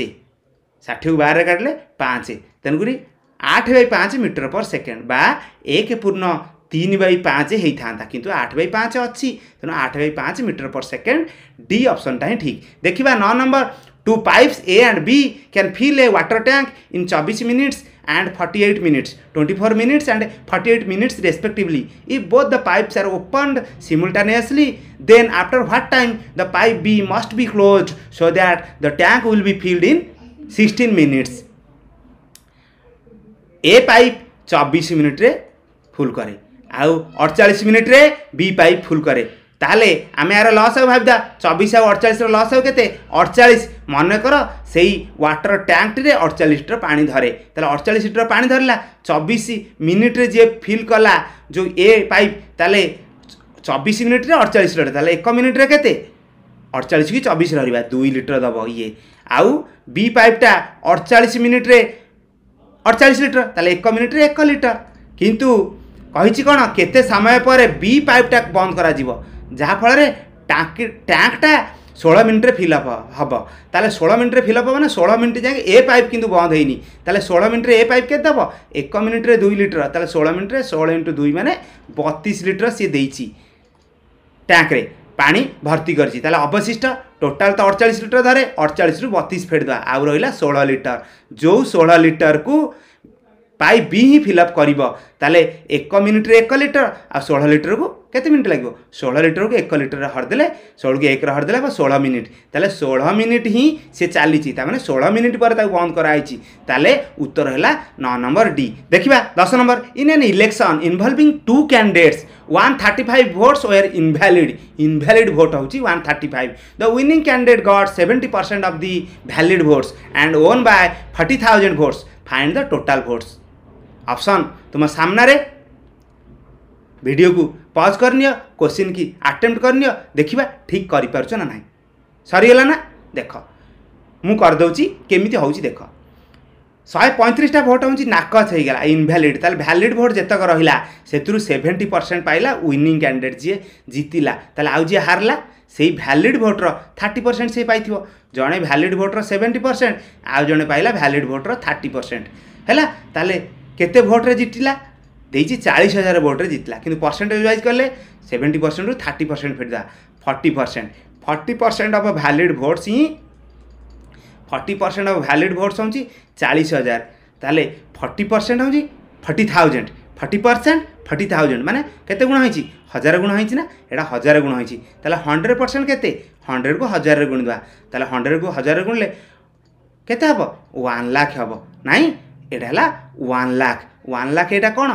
ଷାଠିଏକୁ ବାରରେ କାଟିଲେ ପାଞ୍ଚ ତେଣୁକରି ଆଠ ବାଇ ପାଞ୍ଚ ମିଟର ପର୍ ସେକେଣ୍ଡ ବା ଏକ ପୂର୍ଣ୍ଣ ତିନି ବାଇ ପାଞ୍ଚ ହେଇଥାନ୍ତା କିନ୍ତୁ ଆଠ ବାଇ ପାଞ୍ଚ ଅଛି ତେଣୁ ଆଠ ବାଇ ପାଞ୍ଚ ମିଟର ପର୍ ସେକେଣ୍ଡ ଡି ଅପସନ୍ଟା ହିଁ ଠିକ୍ ଦେଖିବା ନଅ number two pipes a and b can fill a water tank in ଚବିଶ minutes and 48 minutes 24 minutes and 48 minutes respectively if both the pipes are opened simultaneously then after what time the pipe b must be closed so that the tank will be filled in 16 minutes a pipe चौबीस मिनिट्रे full करे आउ अड़चाश मिनिट्रे b pipe full करे তাহলে আমি আর loss হবে ভাবিদা চবিশ আউ অড়চাশর লস হবে কেতে অড়চাশ মনে কর সেই ওয়াটর ট্যাঙ্কটিরে অড়চাশ লিটর পা ধরে তাহলে অড়চাশ লিটর পা ধরলা চবিশ মিনিট্রে যে ফিল কলা যে এ পাইপ তাহলে চবিশ মিনিট্রে অড়চাশ লিটর তাহলে এক মিনিট্রে কেতে অড়চাশ কি চবিশ রহবা দুই লিটর দেব ইয়ে আউ বি পাইপটা অড়চাশ মিনিট্রে অড়চাশ লিটর তাহলে এক মিনিট্রে এক লিটর কিন্তু কী কোণ কেতে সময় পরে বি পাইপটা বন্ধ করা ଯାହାଫଳରେ ଟାଙ୍କି ଟ୍ୟାଙ୍କଟା ଷୋହଳ ମିନିଟ୍ରେ ଫିଲ୍ଅପ୍ ହେବ ତାହେଲେ ଷୋହଳ ମିନିଟ୍ରେ ଫିଲ୍ଅପ୍ ହେବ ନା ଷୋହଳ ମିନିଟ୍ ଯାଏଁ ଏ ପାଇପ୍ କିନ୍ତୁ ବନ୍ଦ ହେଇନି ତାହେଲେ ଷୋହଳ ମିନିଟ୍ରେ ଏ ପାଇପ୍ କେତେ ଦେବ ଏକ ମିନିଟ୍ରେ ଦୁଇ ଲିଟର ତାହେଲେ ଷୋହଳ ମିନିଟ୍ରେ ଷୋହଳ ଇଣ୍ଟୁ ଦୁଇ ମାନେ ବତିଶ ଲିଟର ସିଏ ଦେଇଛି ଟ୍ୟାଙ୍କରେ ପାଣି ଭର୍ତ୍ତି କରିଛି ତାହେଲେ ଅବଶିଷ୍ଟ ଟୋଟାଲ୍ ତ ଅଡ଼ଚାଳିଶ ଲିଟର ଧରେ ଅଡ଼ଚାଳିଶରୁ ବତିଶ ଫେରିଦେବା ଆଉ ରହିଲା ଷୋହଳ ଲିଟର ଯେଉଁ ଷୋହଳ ଲିଟରକୁ ପାଇପ୍ ବି ହିଁ ଫିଲ୍ଅପ୍ କରିବ ତାହେଲେ ଏକ ମିନିଟ୍ରେ ଏକ ଲିଟର ଆଉ ଷୋହଳ ଲିଟରକୁ कैसे मिनिट लगे षोह लिटर को एक लिटर हरदे षोल एक हरदे षोह मिनिट ताल षोह मिनिट ही से चली षोह मिनिट पर बंद कराई तेल उत्तर है नौ नंबर डी देखा दस number in an election involving two candidates one thirty five votes or invalid invalid vote हूँ one thirty five the winning candidate got seventy percent of the valid votes and won by forty thousand votes find the total votes option तुम सामने video को पज କରିନିଅ question की attempt କରିନିଅ ଦେଖିବା ଠିକ୍ କରିପାରୁଛ ନା ନାହିଁ ସରିଗଲା ନା ଦେଖ ମୁଁ କରିଦେଉଛି କେମିତି ହେଉଛି ଦେଖ ଶହେ ପଇଁତିରିଶଟା ଭୋଟ୍ ହେଉଛି ନାକଚ ହେଇଗଲା ଇନଭ୍ୟାଲିଡ଼ ତାହେଲେ ଭ୍ୟାଲିଡ଼ ଭୋଟ୍ ଯେତକ ରହିଲା ସେଥିରୁ ସେଭେଣ୍ଟି ପରସେଣ୍ଟ ପାଇଲା ୱିନିଂ କ୍ୟାଣ୍ଡିଡେଟ୍ ଯିଏ ଜିତିଲା ତାହେଲେ ଆଉ ଯିଏ ହାରିଲା ସେଇ ଭ୍ୟାଲିଡ଼ ଭୋଟ୍ର ଥାର୍ଟି ପରସେଣ୍ଟ ସେ ପାଇଥିବ ଜଣେ ଭ୍ୟାଲିଡ଼ ଭୋଟ୍ର ସେଭେଣ୍ଟି ପରସେଣ୍ଟ ଆଉ ଜଣେ ପାଇଲା ଭ୍ୟାଲିଡ଼ ଭୋଟ୍ର ଥାର୍ଟି ପରସେଣ୍ଟ ହେଲା ତାହେଲେ କେତେ ଭୋଟ୍ରେ ଜିତିଲା ଦେଇଛି ଚାଳିଶ ହଜାର ଭୋଟ୍ରେ ଜିତିଲା କିନ୍ତୁ ପରସେଣ୍ଟେଜ୍ ୱାଇଜ୍ କଲେ ସେଭେଣ୍ଟି ପରସେଣ୍ଟରୁ ଥାର୍ଟି ପରସେଣ୍ଟ ଫେରିଦେଲା forty percent forty percent of valid votes ହିଁ forty percent of valid votes ହେଉଛି ଚାଳିଶ ହଜାର ତାହେଲେ ଫର୍ଟି ପରସେଣ୍ଟ ହେଉଛି forty thousand forty percent forty thousand ମାନେ କେତେ ଗୁଣ ହେଇଛି ହଜାର ଗୁଣ ହେଇଛି ନା ଏଇଟା ହଜାର ଗୁଣ ହେଇଛି ତାହେଲେ ହଣ୍ଡ୍ରେଡ଼ ପରସେଣ୍ଟ କେତେ ହଣ୍ଡ୍ରେଡ଼କୁ ହଜାରରେ ଗୁଣିଦେବା ତାହେଲେ ହଣ୍ଡ୍ରେଡ଼କୁ ହଜାରରେ ଗୁଣିଲେ କେତେ ହେବ ୱାନ୍ ଲାଖ୍ ହେବ ନାହିଁ ଏଇଟା ହେଲା ୱାନ୍ ଲାଖ୍ ୱାନ୍ ଲାଖ୍ ଏଇଟା କ'ଣ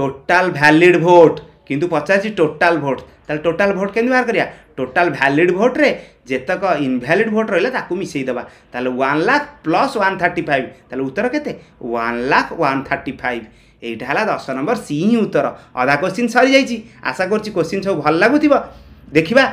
টোটাল ভ্যালিড ভোট কিন্তু পচারছি টোটাল ভোট তাহলে টোটাল ভোট কেমি বাহার করা টোটাল ভ্যালিড ভোট্রে যেতক ইনভ্যালিড ভোট রহলে তাকে মিশাই দেবা তাহলে one lakh plus one thirty five তাহলে উত্তর কেতে one lakh one thirty five এইটা হল দশ নম্বর সি হি উত্তর অধা কোশ্চিন সরি যাই আশা করছি কোশ্চিন সব ভাল লাগুথিব দেখিবা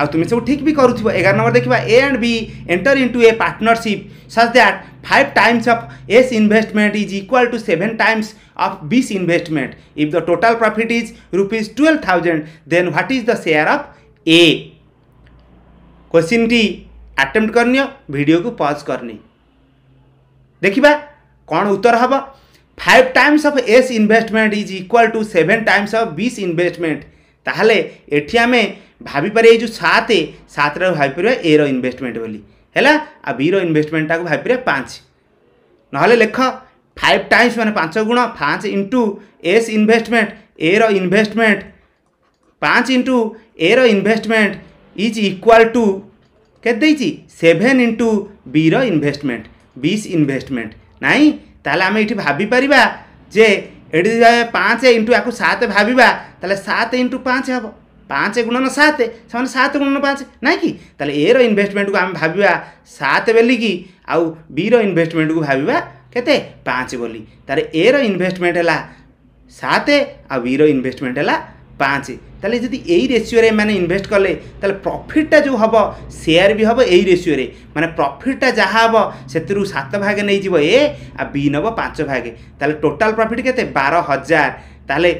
ଆଉ ତୁମେ ସବୁ ଠିକ୍ ବି କରୁଥିବ ଏଗାର ନମ୍ବର ଦେଖିବା a and b enter into a partnership such that five times of S investment is equal to seven times of B's investment if the total profit is rupees twelve thousand then what is the share of a question टी attempt करनी video को pause करनी देखा कौन उत्तर हम five times of S investment is equal to seven times of B's investment ताल ये आम भाविपर ये सात सतरे भाविपर ए रेस्टमेंट बोली ହେଲା ଆଉ ବିର ଇନଭେଷ୍ଟମେଣ୍ଟଟାକୁ ଭାବିବେ ପାଞ୍ଚ ନହେଲେ ଲେଖ ଫାଇଭ୍ ଟାଇମ୍ସ ମାନେ ପାଞ୍ଚ ଗୁଣ ପାଞ୍ଚ ଇଣ୍ଟୁ ଏସ୍ ଇନଭେଷ୍ଟମେଣ୍ଟ ଏର ଇନଭେଷ୍ଟମେଣ୍ଟ ପାଞ୍ଚ ଇଣ୍ଟୁ ଏର ଇନଭେଷ୍ଟମେଣ୍ଟ ଇଜ୍ ଇକ୍ୱାଲ୍ ଟୁ କେତେ ଦେଇଛି ସେଭେନ୍ ଇଣ୍ଟୁ ବିର ଇନଭେଷ୍ଟମେଣ୍ଟ ବିସ୍ ଇନଭେଷ୍ଟମେଣ୍ଟ ନାହିଁ ତାହେଲେ ଆମେ ଏଇଠି ଭାବିପାରିବା ଯେ ଏଠି ପାଞ୍ଚ ଇଣ୍ଟୁ ଆକୁ ସାତ ଭାବିବା ତାହେଲେ ସାତ ଇଣ୍ଟୁ ପାଞ୍ଚ ହେବ ପାଞ୍ଚ ଗୁଣନ ସାତ ସେମାନେ ସାତ ଗୁଣନ ପାଞ୍ଚ ନାଇଁ କି ତାହେଲେ ଏର ଇନଭେଷ୍ଟମେଣ୍ଟକୁ ଆମେ ଭାବିବା ସାତ ବୋଲିକି ଆଉ ବିର ଇନଭେଷ୍ଟମେଣ୍ଟକୁ ଭାବିବା କେତେ ପାଞ୍ଚ ବୋଲି ତାହେଲେ ଏର ଇନଭେଷ୍ଟମେଣ୍ଟ ହେଲା ସାତ ଆଉ ବିର ଇନଭେଷ୍ଟମେଣ୍ଟ ହେଲା ପାଞ୍ଚ ତାହେଲେ ଯଦି ଏଇ ରେସିଓରେ ଏମାନେ ଇନଭେଷ୍ଟ କଲେ ତାହେଲେ ପ୍ରଫିଟ୍ଟା ଯେଉଁ ହେବ ସେୟାର ବି ହେବ ଏଇ ରେସିଓରେ ମାନେ ପ୍ରଫିଟ୍ଟା ଯାହା ହେବ ସେଥିରୁ ସାତ ଭାଗେ ନେଇଯିବ ଏ ଆଉ ବି ନେବ ପାଞ୍ଚ ଭାଗେ ତାହେଲେ ଟୋଟାଲ୍ ପ୍ରଫିଟ୍ କେତେ ବାର ହଜାର ତାହେଲେ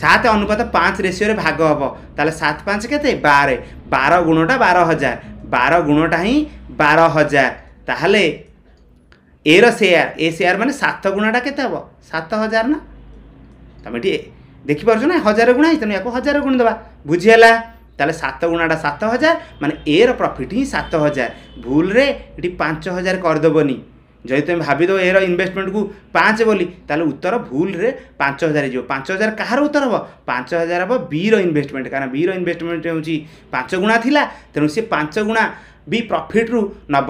সাত অনুপাত পাঁচ রেসিওরে ভাগ হব তাহলে সাত পাঁচ কেতে বার বার গুণটা বার হাজার বার গুণটা হি বার হাজার তাহলে এর সেয়ার এ সেয়ার মানে সাত গুণাটা কেতে হব সাত হাজার না তুমি এটি দেখিপারছ না হাজার গুণা হয়েছে তুমি হাজার গুণ দেবা বুঝিগলা তাহলে সাত গুণাটা সাত হাজার মানে এর প্রফিট হি সাত হাজার ভুলরে এটি পাঁচ হাজার করদেবনি ଯଦି ତୁମେ ଭାବିଦେବ ଏହାର ଇନଭେଷ୍ଟମେଣ୍ଟକୁ ପାଞ୍ଚ ବୋଲି ତାହେଲେ ଉତ୍ତର ଭୁଲରେ ପାଞ୍ଚ ହଜାର ହେଇଯିବ ପାଞ୍ଚ ହଜାର କାହାର ଉତ୍ତର ହେବ ପାଞ୍ଚ ହଜାର ହେବ ବିର ଇନଭେଷ୍ଟମେଣ୍ଟ କାରଣ ବିର ଇନଭେଷ୍ଟମେଣ୍ଟ ହେଉଛି ପାଞ୍ଚ ଗୁଣା ଥିଲା ତେଣୁ ସେ ପାଞ୍ଚ ଗୁଣା ବି ପ୍ରଫିଟ୍ରୁ ନେବ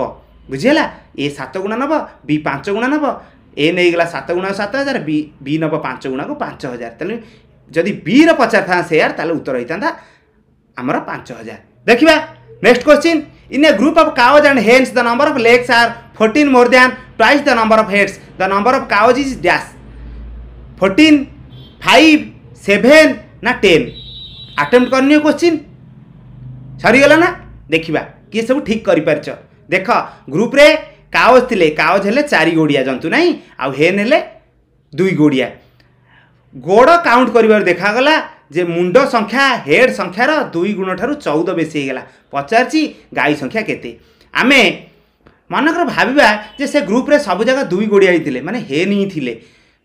ବୁଝିହେଲା ଏ ସାତ ଗୁଣା ନେବ ବି ପାଞ୍ଚ ଗୁଣା ନେବ ଏ ନେଇଗଲା ସାତ ଗୁଣା ସାତ ହଜାର ବି ବି ନେବ ପାଞ୍ଚ ଗୁଣାକୁ ପାଞ୍ଚ ହଜାର ତାହେଲେ ଯଦି ବିର ପଚାରିଥାନ୍ତା ସେୟାର ତାହେଲେ ଉତ୍ତର ହେଇଥାନ୍ତା ଆମର ପାଞ୍ଚ ହଜାର ଦେଖିବା next question In a group of cows and hens, the number of legs are 14 more than twice the number of heads. The number of cows is dash. 14, 5, 7 ना 10. Attempt करनी है क्वेश्चन सरीगला ना देखा किए सब ठीक कर देख ग्रुप्रे कावज थे कावज हेले चारि गोड़िया जंतु ना आउ हेन हेले दुई गोड़िया ଗୋଡ଼ କାଉଣ୍ଟ କରିବାରୁ ଦେଖାଗଲା ଯେ ମୁଣ୍ଡ ସଂଖ୍ୟା ହେଡ଼୍ ସଂଖ୍ୟାର ଦୁଇ ଗୁଣ ଠାରୁ ଚଉଦ ବେଶୀ ହେଇଗଲା ପଚାରିଛି ଗାଈ ସଂଖ୍ୟା କେତେ ଆମେ ମନେକର ଭାବିବା ଯେ ସେ ଗ୍ରୁପ୍ରେ ସବୁ ଜାଗା ଦୁଇ ଗୋଡ଼ିଆ ହେଇଥିଲେ ମାନେ ହେନ୍ ହିଁ ଥିଲେ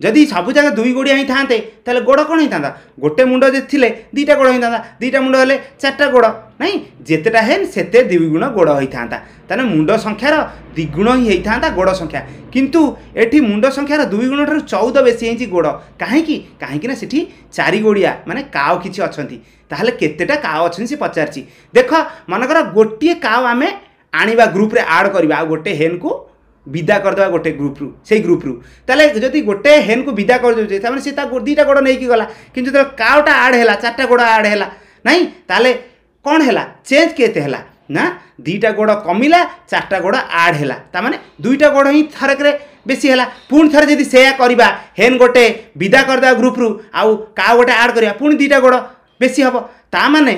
ଯଦି ସବୁ ଜାଗା ଦୁଇ ଗୋଡ଼ିଆ ହିଁ ଥାନ୍ତେ ତାହେଲେ ଗୋଡ଼ କ'ଣ ହେଇଥାନ୍ତା ଗୋଟେ ମୁଣ୍ଡ ଯଦି ଥିଲେ ଦୁଇଟା ଗୋଡ଼ ହେଇଥାନ୍ତା ଦୁଇଟା ମୁଣ୍ଡ ହେଲେ ଚାରିଟା ଗୋଡ଼ ନାହିଁ ଯେତେଟା ହେନ୍ ସେତେ ଦ୍ୱିଗୁଣ ଗୋଡ଼ ହେଇଥାନ୍ତା ତାହେଲେ ମୁଣ୍ଡ ସଂଖ୍ୟାର ଦ୍ୱିଗୁଣ ହିଁ ହେଇଥାନ୍ତା ଗୋଡ଼ ସଂଖ୍ୟା କିନ୍ତୁ ଏଠି ମୁଣ୍ଡ ସଂଖ୍ୟାର ଦୁଇ ଗୁଣଠାରୁ ଚଉଦ ବେଶୀ ହେଇଛି ଗୋଡ଼ କାହିଁକି କାହିଁକିନା ସେଠି ଚାରି ଗୋଡ଼ିଆ ମାନେ କାଓ କିଛି ଅଛନ୍ତି ତାହେଲେ କେତେଟା କାଓ ଅଛନ୍ତି ସେ ପଚାରିଛି ଦେଖ ମନେକର ଗୋଟିଏ କାଓ ଆମେ ଆଣିବା ଗ୍ରୁପ୍ରେ ଆଡ଼୍ କରିବା ଆଉ ଗୋଟେ ହେନ୍କୁ ବିଦା କରିଦେବା ଗୋଟେ ଗ୍ରୁପ୍ରୁ ସେଇ ଗ୍ରୁପ୍ରୁ ତାହେଲେ ଯଦି ଗୋଟେ ହେନ୍କୁ ବିଦା କରିଦେଉଛେ ତାମାନେ ସେ ତା ଦୁଇଟା ଗୋଡ଼ ନେଇକି ଗଲା କିନ୍ତୁ ଯେତେବେଳେ କାଉଟା ଆଡ଼୍ ହେଲା ଚାରିଟା ଗୋଡ଼ ଆଡ଼୍ ହେଲା ନାହିଁ ତାହେଲେ କ'ଣ ହେଲା ଚେଞ୍ଜ କେତେ ହେଲା ନା ଦୁଇଟା ଗୋଡ଼ କମିଲା ଚାରିଟା ଗୋଡ଼ ଆଡ଼୍ ହେଲା ତାମାନେ ଦୁଇଟା ଗୋଡ଼ ହିଁ ଥରକରେ ବେଶୀ ହେଲା ପୁଣି ଥରେ ଯଦି ସେୟା କରିବା ହେନ୍ ଗୋଟେ ବିଦା କରିଦେବା ଗ୍ରୁପ୍ରୁ ଆଉ କାଉ ଗୋଟେ ଆଡ଼୍ କରିବା ପୁଣି ଦୁଇଟା ଗୋଡ଼ ବେଶୀ ହେବ ତାମାନେ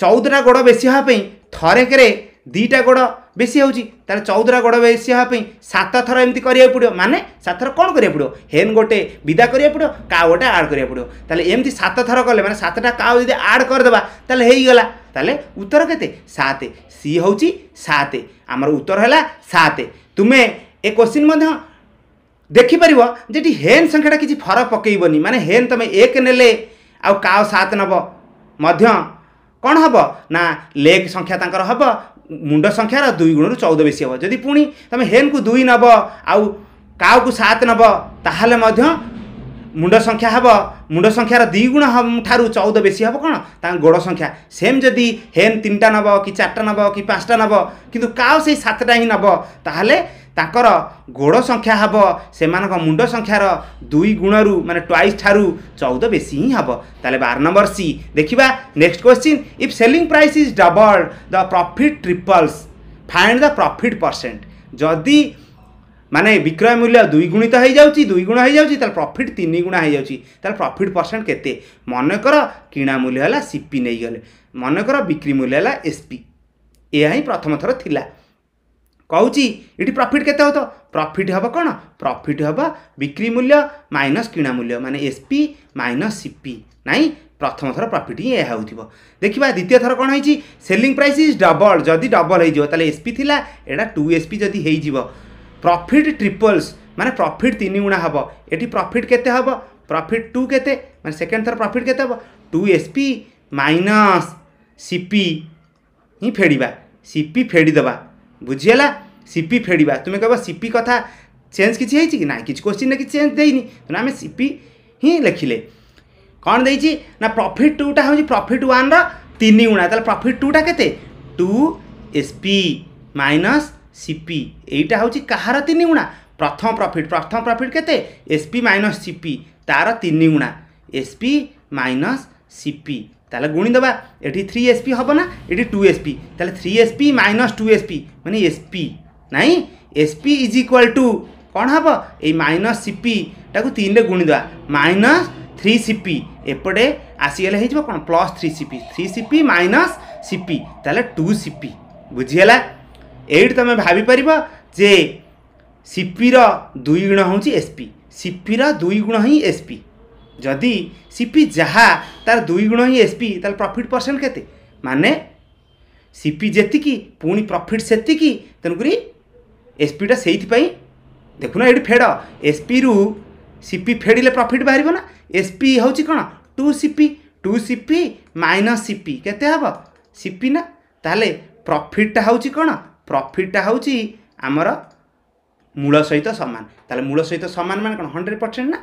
ଚଉଦଟା ଗୋଡ଼ ବେଶୀ ହେବା ପାଇଁ ଥରେକରେ ଦୁଇଟା ଗୋଡ଼ ବେଶୀ ହେଉଛି ତାହେଲେ ଚଉଦଟା ଗୋଡ଼ ବେଶୀ ହେବା ପାଇଁ ସାତ ଥର ଏମିତି କରିବାକୁ ପଡ଼ିବ ମାନେ ସାତ ଥର କ'ଣ କରିବାକୁ ପଡ଼ିବ ହେନ୍ ଗୋଟେ ବିଦା କରିବାକୁ ପଡ଼ିବ କାଉ ଗୋଟେ ଆଡ଼୍ କରିବାକୁ ପଡ଼ିବ ତାହେଲେ ଏମିତି ସାତ ଥର କଲେ ମାନେ ସାତଟା କାଉ ଯଦି ଆଡ଼୍ କରିଦେବା ତାହେଲେ ହେଇଗଲା ତାହେଲେ ଉତ୍ତର କେତେ ସାତ ସି ହେଉଛି ସାତ ଆମର ଉତ୍ତର ହେଲା ସାତ ତୁମେ ଏ କୋଶ୍ଚିନ୍ ମଧ୍ୟ ଦେଖିପାରିବ ଯେଠି ହେନ୍ ସଂଖ୍ୟାଟା କିଛି ଫରକ ପକାଇବନି ମାନେ ହେନ୍ ତୁମେ ଏକ ନେଲେ ଆଉ କାଉ ସାତ ନେବ ମଧ୍ୟ କ'ଣ ହେବ ନା ଲେଗ୍ ସଂଖ୍ୟା ତାଙ୍କର ହେବ मुंडा संख्या रा दुई गुणा 14 भएसिया हो यदि पुणी त मे दुई नब अउ काउ सात नब ताहाले मध्य मुड संख्या हे मुड संख्यार दुई गुण् चौध बेसी हौ कहाँ संख्या सेम जिन् तिनटा नब कि चारटा नब कि पाँचटा नब कि काा हिँ न तर गोड संख्या हे समा मुड सङ्ख्य र दुई गुणहरू म ट्वेसन चौध बेसी हिँड्नु बार नम्बर सी देख next question if selling price is double the profit triples find the profit percent जति ମାନେ ବିକ୍ରୟ ମୂଲ୍ୟ ଦୁଇଗୁଣିତ ହୋଇଯାଉଛି ଦୁଇଗୁଣ ହୋଇଯାଉଛି ତାହେଲେ ପ୍ରଫିଟ୍ ତିନି ଗୁଣା ହୋଇଯାଉଛି ତାହେଲେ ପ୍ରଫିଟ୍ ପରସେଣ୍ଟ କେତେ ମନେକର କିଣା ମୂଲ୍ୟ ହେଲା ସିପି ନେଇଗଲେ ମନେକର ବିକ୍ରି ମୂଲ୍ୟ ହେଲା ଏସ୍ପି ଏହା ହିଁ ପ୍ରଥମ ଥର ଥିଲା କହୁଛି ଏଠି ପ୍ରଫିଟ୍ କେତେ ହେବ ତ ପ୍ରଫିଟ୍ ହେବ କ'ଣ ପ୍ରଫିଟ୍ ହେବ ବିକ୍ରି ମୂଲ୍ୟ ମାଇନସ୍ କିଣା ମୂଲ୍ୟ ମାନେ ଏସ୍ପି ମାଇନସ୍ ସିପି ନାଇଁ ପ୍ରଥମ ଥର ପ୍ରଫିଟ୍ ହିଁ ଏହା ହେଉଥିବ ଦେଖିବା ଦ୍ୱିତୀୟ ଥର କ'ଣ ହେଇଛି ସେଲିଂ ପ୍ରାଇସ୍ ଇଜ୍ ଡବଲ୍ ଯଦି ଡବଲ୍ ହେଇଯିବ ତାହେଲେ ଏସ୍ପି ଥିଲା ଏଇଟା ଟୁ ଏସ୍ପି ଯଦି ହେଇଯିବ प्रॉफिट ट्रिपल्स माने प्रॉफिट तीन गुणा हम ये प्रॉफिट केते प्रॉफिट टू के मैं सेकेंड थर प्रॉफिट के टू एसपी माइनस सीपी हि फेड़ सीपी फेड़ीदे बुझीला सीपी फेड़ तुम्हें कह सीपी कथ चेंज किसी कि ना कि क्वेश्चन कि चेंज देनी तो आम सीपी ही लिखिले कौन दे प्रफिट टूटा हूँ प्रफिट व्वान रन गुणा तो प्रफिट टूटा के टू एसपी माइनस ସିପି ଏଇଟା ହେଉଛି କାହାର ତିନି ଗୁଣା ପ୍ରଥମ ପ୍ରଫିଟ୍ ପ୍ରଥମ ପ୍ରଫିଟ୍ କେତେ ଏସ୍ପି ମାଇନସ୍ ସିପି ତା'ର ତିନି ଗୁଣା ଏସ୍ପି ମାଇନସ୍ ସିପି ତାହେଲେ ଗୁଣିଦେବା ଏଠି ଥ୍ରୀ ଏସ୍ପି ହେବ ନା ଏଠି ଟୁ ଏସ୍ପି ତାହେଲେ three SP minus two SP ମାନେ ଏସ୍ପି ନାଇଁ ଏସ୍ପି ଇଜ୍ ଇକ୍ୱାଲ୍ ଟୁ କ'ଣ ହେବ ଏଇ ମାଇନସ୍ ସିପିଟାକୁ ତିନିରେ ଗୁଣିଦେବା ମାଇନସ୍ থ্রি সিপি এপটে আসিগলে হয়ে কোণ plus three CP three CP minus CP তাহলে টু সিপি বুঝিগলা यही तुम भाविपर जे सीपी रुई गुण हूँ एसपी सीपी रुई गुण ही एसपी जदि सीपी जहा तार दुई गुण ही एसपी तो प्रफिट परसेंट के माने सीपी जी पुणी प्रफिट से तेणुक एसपीटा से देखुना ये फेड़ एसपी रु सीपी फेड़िले प्रफिट बाहर ना एसपी हूँ कौन two CP two CP minus CP के सीपी ना तो प्रफिटा हूँ कौन ପ୍ରଫିଟ୍ଟା ହେଉଛି ଆମର ମୂଳ ସହିତ ସମାନ ତାହେଲେ ମୂଳ ସହିତ ସମାନ ମାନେ କ'ଣ ହଣ୍ଡ୍ରେଡ଼ ପରସେଣ୍ଟ ନା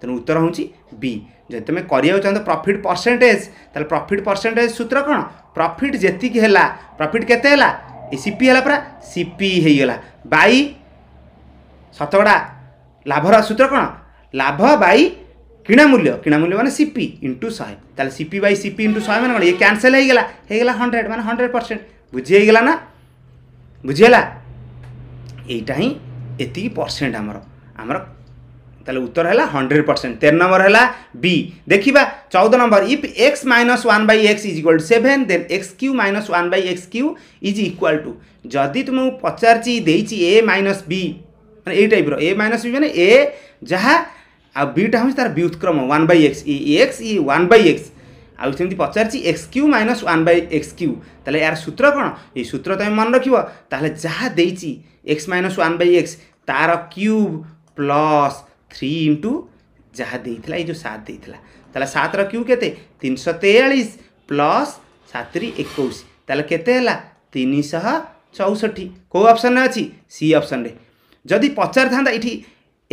ତେଣୁ ଉତ୍ତର ହେଉଛି ବି ଯଦି ତୁମେ କରିବାକୁ ଚାହୁଁଛ ପ୍ରଫିଟ୍ ପରସେଣ୍ଟେଜ୍ ତାହେଲେ ପ୍ରଫିଟ୍ ପରସେଣ୍ଟେଜ୍ ସୂତ୍ର କ'ଣ ପ୍ରଫିଟ୍ ଯେତିକି ହେଲା ପ୍ରଫିଟ୍ କେତେ ହେଲା ଏ ସିପି ହେଲା ପରା ସିପି ହେଇଗଲା ବାଇ ଶତକଡ଼ା ଲାଭର ସୂତ୍ର କ'ଣ ଲାଭ ବାଇ କିଣା ମୂଲ୍ୟ କିଣା ମୂଲ୍ୟ ମାନେ ସିପି ଇଣ୍ଟୁ ଶହେ ତାହେଲେ ସିପି ବାଇ ସିପି ଇଣ୍ଟୁ ଶହେ ମାନେ କ'ଣ ଇଏ କ୍ୟାନସେଲ୍ ହେଇଗଲା ହେଇଗଲା ହଣ୍ଡ୍ରେଡ଼୍ ମାନେ ହଣ୍ଡ୍ରେଡ଼୍ ପରସେଣ୍ଟ ବୁଝି ହେଇଗଲା ନା ବୁଝିଗଲା ଏଇଟା ହିଁ ଏତିକି ପରସେଣ୍ଟ ଆମର ଆମର ତାହେଲେ ଉତ୍ତର ହେଲା ହଣ୍ଡ୍ରେଡ଼ ପରସେଣ୍ଟ ତେର ନମ୍ବର ହେଲା ବି ଦେଖିବା ଚଉଦ number if x minus one by x is equal to seven then x cube minus one by x cube is equal to ଯଦି ତୁମକୁ ପଚାରିଛି ଦେଇଛି ଏ ମାଇନସ୍ ବି ମାନେ ଏଇ ଟାଇପ୍ର ଏ ମାଇନସ୍ ବି ମାନେ ଏ ଯାହା ଆଉ ବିଟା ହେଉଛି ତା'ର ବ୍ୟୁତ୍କ୍ରମ ୱାନ୍ ବାଇ ଏକ୍ସ ଇ ଏକ୍ସ ଇ ୱାନ୍ ବାଇ ଏକ୍ସ ଆଉ ସେମିତି ପଚାରିଛି x cube minus one by x cube ତାହେଲେ ୟାର ସୂତ୍ର କ'ଣ ଏଇ ସୂତ୍ର ତୁମେ ମନେ ରଖିବ ତାହେଲେ ଯାହା ଦେଇଛି x minus one by x ତା'ର କ୍ୟୁବ୍ ପ୍ଲସ୍ ଥ୍ରୀ ଇଣ୍ଟୁ ଯାହା ଦେଇଥିଲା ଏଇ ଯେଉଁ ସାତ ଦେଇଥିଲା ତାହେଲେ ସାତର କ୍ୟୁ କେତେ ତିନିଶହ ତେୟାଳିଶ ପ୍ଲସ୍ ସାତରି ଏକୋଇଶ ତାହେଲେ କେତେ ହେଲା ତିନିଶହ ଚଉଷଠି କେଉଁ ଅପସନ୍ରେ ଅଛି ସି ଅପସନ୍ରେ ଯଦି ପଚାରିଥାନ୍ତା ଏଠି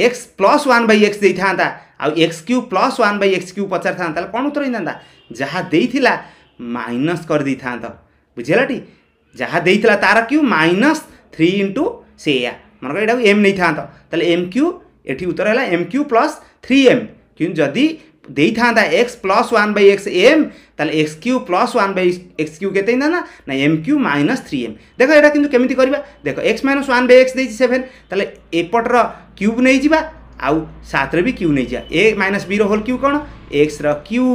x plus one by x ଦେଇଥାନ୍ତା आउ x cube plus one by x cube था कौन उत्तर होता जहाँ दे माइनस कर दे था बुझेलाटी जहाँ दे तार क्यू माइनस थ्री इंटु से मन कर एम नहीं था एम क्यू ये उत्तर है m cube plus three m क्योंकि जदि दे था x plus one by x m तेल x cube plus one by x cube के ना m cube minus three m देख यहाँ कितनी केमी करवा देख x minus one by x देवेन तेल एपटर क्यूब नहीं जा आउ सात भी क्यू नहीं जा ए माइनस बी रोल क्यू कौन एक्स र्यू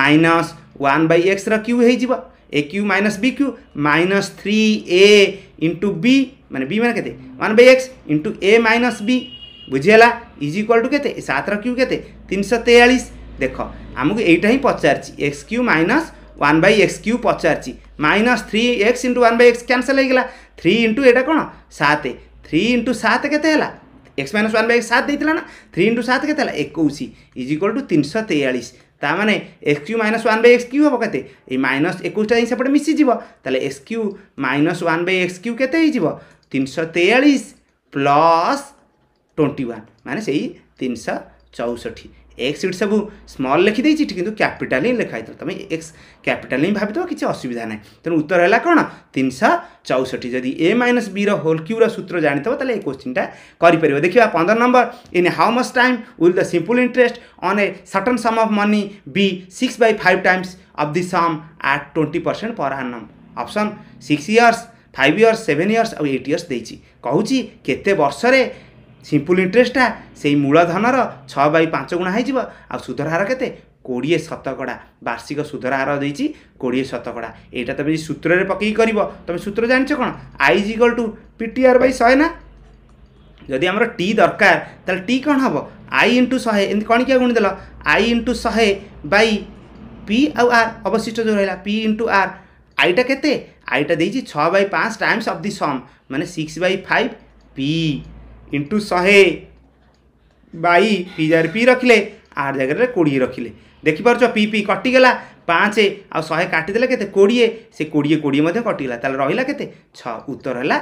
माइनस वन बै एक्स र्यू हो Q minus B Q minus three A into B मैंने बी मैंने K one by x into A minus B बुझीगला इज इक्वाल टू के सतर Q के तीन तेयालीस देख आमको यहीटा पचार x Q minus one by x Q पचार minus three x into one by x cancel होगा थ्री इंटु यहाँ कौन सात थ्री इंटु सात के एक्स माइनस वन बाई सात देता ना थ्री इंटू सात के एक इज इक्वाल टू तीन सौ तेयालीस ताने x Q minus one by x cube हम के माइनस एकुशटा ही सेपटे मिशिज तेल x Q minus one by x cube के तीन सौ तेयालीस प्लस ट्वेंटी वन मान से तीन सौ चौसठी ଏକ୍ସ ଇଟ୍ ସବୁ ସ୍ମଲ୍ ଲେଖିଦେଇଛି ଏଠି କିନ୍ତୁ କ୍ୟାପିଟାଲ୍ ହିଁ ଲେଖା ହେଇଥିଲା ତୁମେ ଏକ୍ସ କ୍ୟାପିଟାଲ୍ ହିଁ ଭାବିଦେବ କିଛି ଅସୁବିଧା ନାହିଁ ତେଣୁ ଉତ୍ତର ହେଲା କ'ଣ ତିନିଶହ ଚଉଷଠି ଯଦି ଏ ମାଇନସ୍ ବିର ହୋଲ୍ କ୍ୟୁର ସୂତ୍ର ଜାଣିଥିବ ତାହେଲେ ଏ କୋଶ୍ଚିନ୍ଟା କରିପାରିବ ଦେଖିବା ପନ୍ଦର number in how much time will the simple interest on a certain sum of money be six by five times of the sum at twenty percent per annum option six years five years seven years ଆଉ eight years ଦେଇଛି କହୁଛି କେତେ ବର୍ଷରେ simple ଇଣ୍ଟରେଷ୍ଟଟା ସେଇ ମୂଳଧନର ଛଅ ବାଇ ପାଞ୍ଚ ଗୁଣା ହୋଇଯିବ ଆଉ ସୁଧର ହାର କେତେ କୋଡ଼ିଏ ଶତକଡ଼ା ବାର୍ଷିକ ସୁଧର ହାର ଦେଇଛି କୋଡ଼ିଏ ଶତକଡ଼ା ଏଇଟା ତୁମେ ଯଦି ସୂତ୍ରରେ ପକେଇକି କରିବ ତୁମେ ସୂତ୍ର ଜାଣିଛ କ'ଣ I is equal to P T R by ଶହେ ନା ଯଦି ଆମର ଟି ଦରକାର ତାହେଲେ ଟି କ'ଣ ହେବ ଆଇ ଇଣ୍ଟୁ ଶହେ ଏମିତି କଣିକିଆ ଗୁଣିଦେଲ ଆଇ ଇଣ୍ଟୁ ଶହେ ବାଇ ପି ଆଉ ଆର୍ ଅବଶିଷ୍ଟ ଯେଉଁ ରହିଲା ପି ଇଣ୍ଟୁ ଆର୍ ଆଇଟା କେତେ ଆଇଟା ଦେଇଛି ଛଅ ବାଇ ପାଞ୍ଚ ଟାଇମ୍ସ ଅଫ୍ ଦି ସମ୍ ମାନେ six by five P into শহে বাই পি জায়গায় পি রখিলে আট জায়গায় কোড়িয়ে রখিলে দেখিপারছ পি পি কটিগলা পাঁচ আউ শহে কাটিদেলে কেতে কোড়িয়ে সে কোড়িয়ে কোড়িয়ে মধ্যে কটিগলা তাহলে রহিলা কেতে ছ উত্তর হল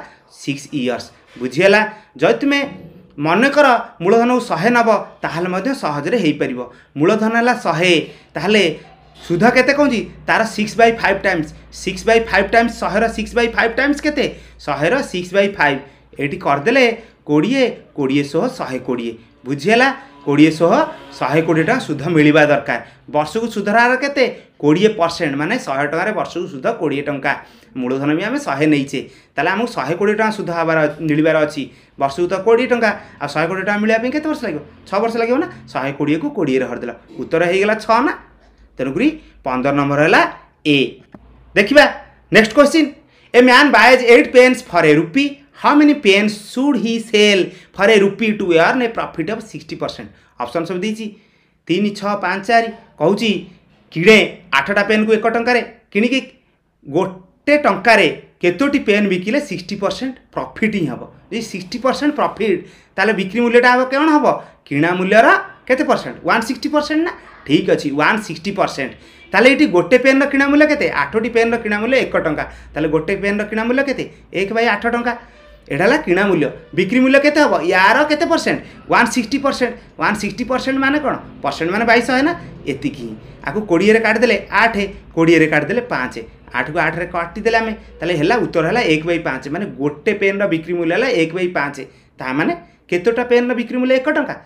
সিক্স ইয়র্স বুঝিগলা যদি তুমি মনেকর মূলধনକୁ ଶହେ ନେବ ତାହେଲେ ମଧ୍ୟ ସହଜରେ ହୋଇପାରିବ ମୂଳଧନ ହେଲା ଶହେ ତାହେଲେ ସୁଧ କେତେ କହୁଛି ତାର six by five times six by five times ଶହେର ସିକ୍ସ ବାଇ ଫାଇଭ୍ ଟାଇମ୍ସ କେତେ ଶହେର ସିକ୍ସ ବାଇ ଫାଇଭ୍ ଏଇଠି କରିଦେଲେ କୋଡ଼ିଏ କୋଡ଼ିଏ ଶହ ଶହେ କୋଡ଼ିଏ ବୁଝିହେଲା କୋଡ଼ିଏ ଶହ ଶହେ କୋଡ଼ିଏ ଟଙ୍କା ସୁଧ ମିଳିବା ଦରକାର ବର୍ଷକୁ ସୁଧ ହାର କେତେ କୋଡ଼ିଏ ପରସେଣ୍ଟ ମାନେ ଶହେ ଟଙ୍କାରେ ବର୍ଷକୁ ସୁଧ କୋଡ଼ିଏ ଟଙ୍କା ମୂଳଧନ ବି ଆମେ ଶହେ ନେଇଛେ ତାହେଲେ ଆମକୁ ଶହେ କୋଡ଼ିଏ ଟଙ୍କା ସୁଧ ହେବାର ମିଳିବାର ଅଛି ବର୍ଷକୁ ତ କୋଡ଼ିଏ ଟଙ୍କା ଆଉ ଶହେ କୋଡ଼ିଏ ଟଙ୍କା ମିଳିବା ପାଇଁ କେତେ ବର୍ଷ ଲାଗିବ ଛଅ ବର୍ଷ ଲାଗିବ ନା ଶହେ କୋଡ଼ିଏକୁ କୋଡ଼ିଏରେ ହରିଦେଲ ଉତ୍ତର ହେଇଗଲା ଛଅ ନା ତେଣୁକରି ପନ୍ଦର ନମ୍ବର ହେଲା ଏ ଦେଖିବା next question a man buys eight pens for a rupee how many pens should he sell for a rupee to earn a profit of 60% option सब दी तीन छः पाँच चार कहूँ किड़े आठटा पेन को एक टकर किणिकी गोटे टकर केतोटी पेन बिकले सिक्सटी परसेंट प्रफिट ही हम जो सिक्सटी परसेंट प्रफिट तेल बिक्री मूल्यटा हम कौन हम कि मूल्यर केत परसेंट वन सिक्सटी परसेंट ना ठीक अच्छे वन सिक्सटी परसेंट তাহলে ये गोटे पेन रिणा मूल्य के आठटी पेन रिणा मूल्य एक टाँह তাহলে গোটে পেন্র কিনা মূল্য কেতে এক বাই আঠ টঙ্কা এটা হল কিনা মূল্য বিক্রি মূল্য কেতে হব ইয়ার কেতে percent one sixty percent one sixty percent মানে কোণ পরসেন্ট মানে বাইশ হয় না এতিকি আকু কোড়িয়ে কাটিদেলে আঠ কোড়িয়ে কাটিদেলে পাঁচ আঠকু আঠরে কাটিদেলে আমি তাহলে হল উত্তর হল এক বাই পাঁচ মানে গোটে পেন্র বিক্রি মূল্য হল এক বাই পাঁচ তা মানে কতটা পেন্র বিক্রি মূল্য এক টঙ্কা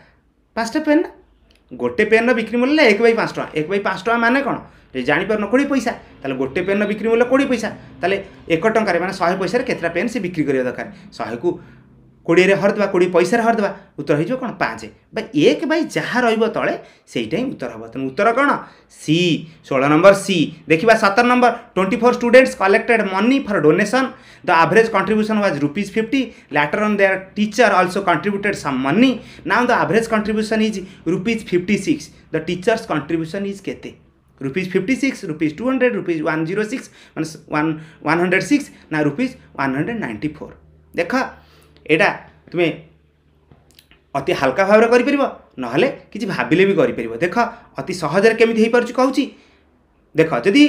পাঁচটা পেন না গোটে পেন্র বিক্রি মূল্য হল এক বাই পাঁচ টাকা এক বাই পাঁচ টাকা মানে কোণ जापार न कोड़े पैसा तेल गोटे पेन बिक्री मूल्य कोड़े पैसा तेल एक टकर मैंने शहे पैसा के पेन से बिक्री करा दर शहे को कोड़े हरदे कोड़े पैसा हरदे उत्तर हो पाँच बा एक बै जहाँ रे से ही उत्तर हम तेनाली उत्तर कौन सी षोह नंबर सी देखा सतर number twenty four students collected money for donation the average contribution was rupees fifty later on their teacher also contributed some money now the average contribution is rupees fifty six the teacher's contribution is के rupees fifty six rupees two hundred rupees one zero six मान one one hundred six ना rupees one hundred ninety four देख ଏଇଟା ତୁମେ ଅତି ହାଲକା ଭାବରେ କରିପାରିବ ନହେଲେ କିଛି ଭାବିଲେ ବି କରିପାରିବ ଦେଖ ଅତି ସହଜରେ କେମିତି ହେଇପାରୁଛି କହୁଛି ଦେଖ ଯଦି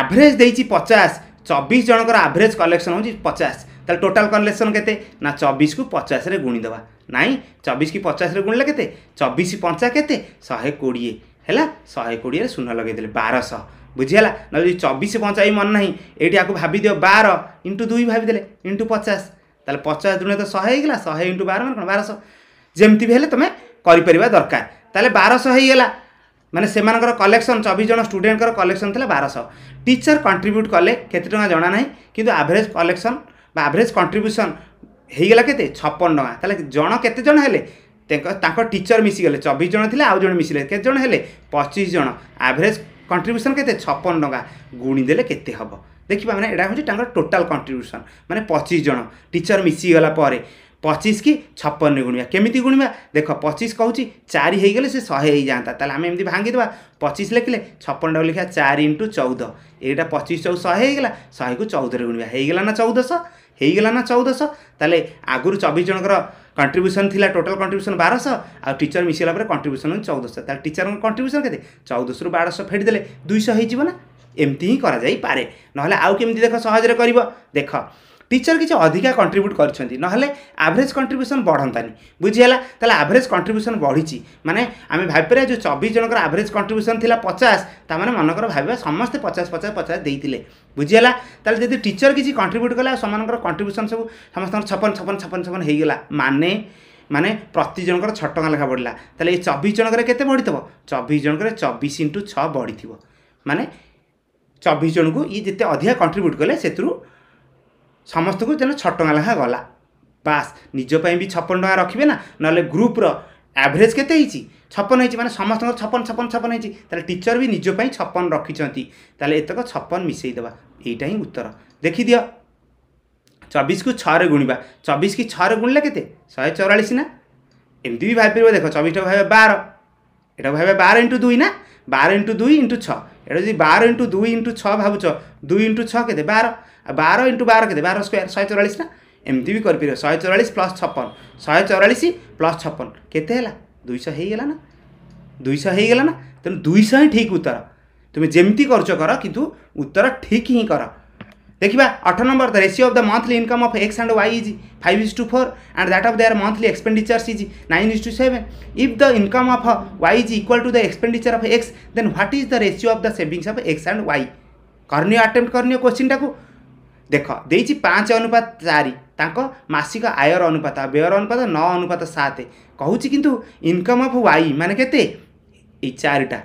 ଆଭରେଜ୍ ଦେଇଛି ପଚାଶ ଚବିଶ ଜଣଙ୍କର ଆଭରେଜ୍ କଲେକ୍ସନ୍ ହେଉଛି ପଚାଶ ତାହେଲେ ଟୋଟାଲ୍ କଲେକ୍ସନ୍ କେତେ ନା ଚବିଶକୁ ପଚାଶରେ ଗୁଣିଦେବା ନାଇଁ ଚବିଶକି ପଚାଶରେ ଗୁଣିଲେ କେତେ ଚବିଶ ପଞ୍ଚା କେତେ ଶହେ କୋଡ଼ିଏ ହେଲା ଶହେ କୋଡ଼ିଏରେ ଶୂନ ଲଗାଇଦେଲେ ବାରଶହ ବୁଝିହେଲା ନହେଲେ ଯଦି ଚବିଶ ପଞ୍ଚାଇ ମନ ନାହିଁ ଏଇଠି ଆକୁ ଭାବିଦିଅ ବାର ଇଣ୍ଟୁ ଦୁଇ ଭାବିଦେଲେ ଇଣ୍ଟୁ ପଚାଶ ତାହେଲେ ପଚାଶ ଦୁଣେ ତ ଶହେ ହେଇଗଲା ଶହେ ଇଣ୍ଟୁ ବାର ମାନେ କ'ଣ ବାରଶହ ଯେମିତି ବି ହେଲେ ତୁମେ କରିପାରିବା ଦରକାର ତାହେଲେ ବାରଶହ ହେଇଗଲା ମାନେ ସେମାନଙ୍କର କଲେକ୍ସନ୍ ଚବିଶ ଜଣ ଷ୍ଟୁଡେଣ୍ଟଙ୍କର କଲେକ୍ସନ୍ ଥିଲା ବାରଶହ ଟିଚର୍ କଣ୍ଟ୍ରିବ୍ୟୁଟ୍ କଲେ କେତେ ଟଙ୍କା ଜଣା ନାହିଁ କିନ୍ତୁ ଆଭରେଜ୍ କଲେକ୍ସନ୍ ବା ଆଭରେଜ୍ କଣ୍ଟ୍ରିବ୍ୟୁସନ୍ ହେଇଗଲା କେତେ ଛପନ ଟଙ୍କା ତାହେଲେ ଜଣ କେତେ ଜଣ ହେଲେ टिचर मिसिगले चबिसज ले आउने केजेले पच्चिसजनाभरेज कन्ट्रिब्युसन केत छप्पन टङ्क गुणिदेले केते हे देखि एउटा हुन्छ टोटाल कन्ट्रिब्युसन मे पचिसज टिचर मसिगलाप पचिस कि छप्पन गुण्या केमि गुणा देख पचिस कि चारिगले सिजा तिमी भागिदेवा पच्चिस लेखि छप्पन टा लेखेको चार इन्टु चौध एउटा पचिस चौ शेगला शेकु चौध र गुणा हैगल न चौधश हैगल न चौध तगरु चबिसज कन्ट्रिब्युसन था टोटा कन्ट्रिब्युसन बाह्र सौ आउँ टिचर मसिलाप कन्ट्रिब्युसन हुन्छ चौध सो टिचरको कन्ट्रिब्युसन केते चौध्रु ही करा जाई पारे नहेला आउँ के देखजर देख টিচর কিছু ଅଧିকা কন্ট্রিব্ୟୁଟ୍ କରିଛନ୍ତି ନହେଲେ ଆଭରେଜ୍ କଣ୍ଟ୍ରିବ୍ୟୁସନ୍ ବଢ଼ନ୍ତାନି ବୁଝିହେଲା ତାହେଲେ ଆଭରେଜ୍ କଣ୍ଟ୍ରିବ୍ୟୁସନ୍ ବଢ଼ିଛି ମାନେ ଆମେ ଭାବିପାରିବା ଯେଉଁ ଚବିଶ ଜଣଙ୍କର ଆଭରେଜ୍ କଣ୍ଟ୍ରିବ୍ୟୁସନ୍ ଥିଲା ପଚାଶ ତା'ମାନେ ମନେକର ଭାବିବା ସମସ୍ତେ ପଚାଶ ପଚାଶ ପଚାଶ ଦେଇଥିଲେ ବୁଝିହେଲା ତାହେଲେ ଯଦି ଟିଚର କିଛି କଣ୍ଟ୍ରିବ୍ୟୁଟ୍ କଲା ସେମାନଙ୍କର କଣ୍ଟ୍ରିବ୍ୟୁସନ୍ ସବୁ ସମସ୍ତଙ୍କର ଛପନ ଛପନ ଛପନ ଛପନ ହେଇଗଲା ମାନେ ମାନେ ପ୍ରତି ଜଣଙ୍କର ଛଅ ଟଙ୍କା ଲେଖା ବଢ଼ିଲା ତାହେଲେ ଏଇ ଚବିଶ ଜଣକରେ କେତେ ବଢ଼ିଥିବ ଚବିଶ ଜଣକରେ ଚବିଶ ଇଣ୍ଟୁ ଛଅ ବଢ଼ିଥିବ ମାନେ ଚବିଶ ଜଣଙ୍କୁ ଇଏ ଯେତେ ଅଧିକା କଣ୍ଟ୍ରିବ୍ୟୁଟ୍ କଲେ ସେଥିରୁ समस्त छ टा लाखाँ गला बाजपै बि छपन टा ना नै ग्रुप र एभरेज केत है छप्पन है समसन छपन छपन है तिचर विजपाई छपन रिहे ए छपन मिसैदा उत्तर देखिदियो की छ गुणि चबिस कि छ ना केत शौरास नमिति भाइपार देख चबिसु भार एटा भाइ बार इन्टु दुई नार इन्टु दुई इन्टु छु दुई इन्टु छ भाछ दुई इन्टु छे बार बार इन्टु बाह्र केते बाह्र स्क्वायर ଶହେ ଚଉରାଳିଶଟା ଏମିତି ବି କରିପାରିବ ଶହେ ଚଉରାଳିଶ ପ୍ଲସ୍ ଛପନ ଶହେ ଚଉରାଳିଶ ପ୍ଲସ୍ ଛପନ କେତେ ହେଲା ଦୁଇଶହ ହେଇଗଲା ନା ଦୁଇଶହ ହେଇଗଲା ନା ତେଣୁ ଦୁଇଶହ ହିଁ ଠିକ୍ ଉତ୍ତର ତୁମେ ଯେମିତି କରୁଛ କର କିନ୍ତୁ ଉତ୍ତର देखा अठ number the ratio of the monthly income of x and y is five is to four and that of their monthly expenditures is nine is to seven if the income of y is equal to the expenditure of x then what is the ratio of the savings of x and y करनी attempt करनी question टाक देखिन्छ पाँच अनुपत चारि मासिक आयर अनुपात व्यय अनुपात अनुपात अनुपत सत कि इनकम अफ वाई मन केते यही चारटा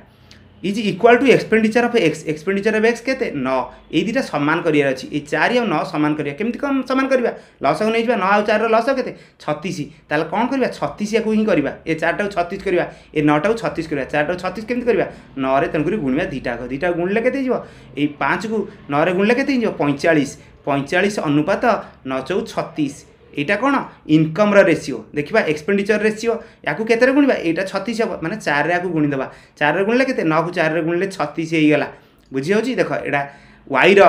is equal to expenditure of x expenditure of x केते नै दुईवटा समान गरिबार चार आउँ समान के लसि न आउँ चार लस केत छतिस त छ या हिँडा ए चार चार ए चारटा छतिस ना छि नुणि दुईटा दुईटा गुणले केत्यो ए पाँचको नर गुणले केत्यो पैँचाइस पैँचालिस अनुपात न चौ छ एटा कन्ट इनकम र लेसियो एक्सपेन्डिचर रेसियो या केतर गुणा एटा छतिस म चारे या गुणिदेव चार र गुणले के नु चारि गुणले छतिसला बुझिहे देख एउटा वाइ र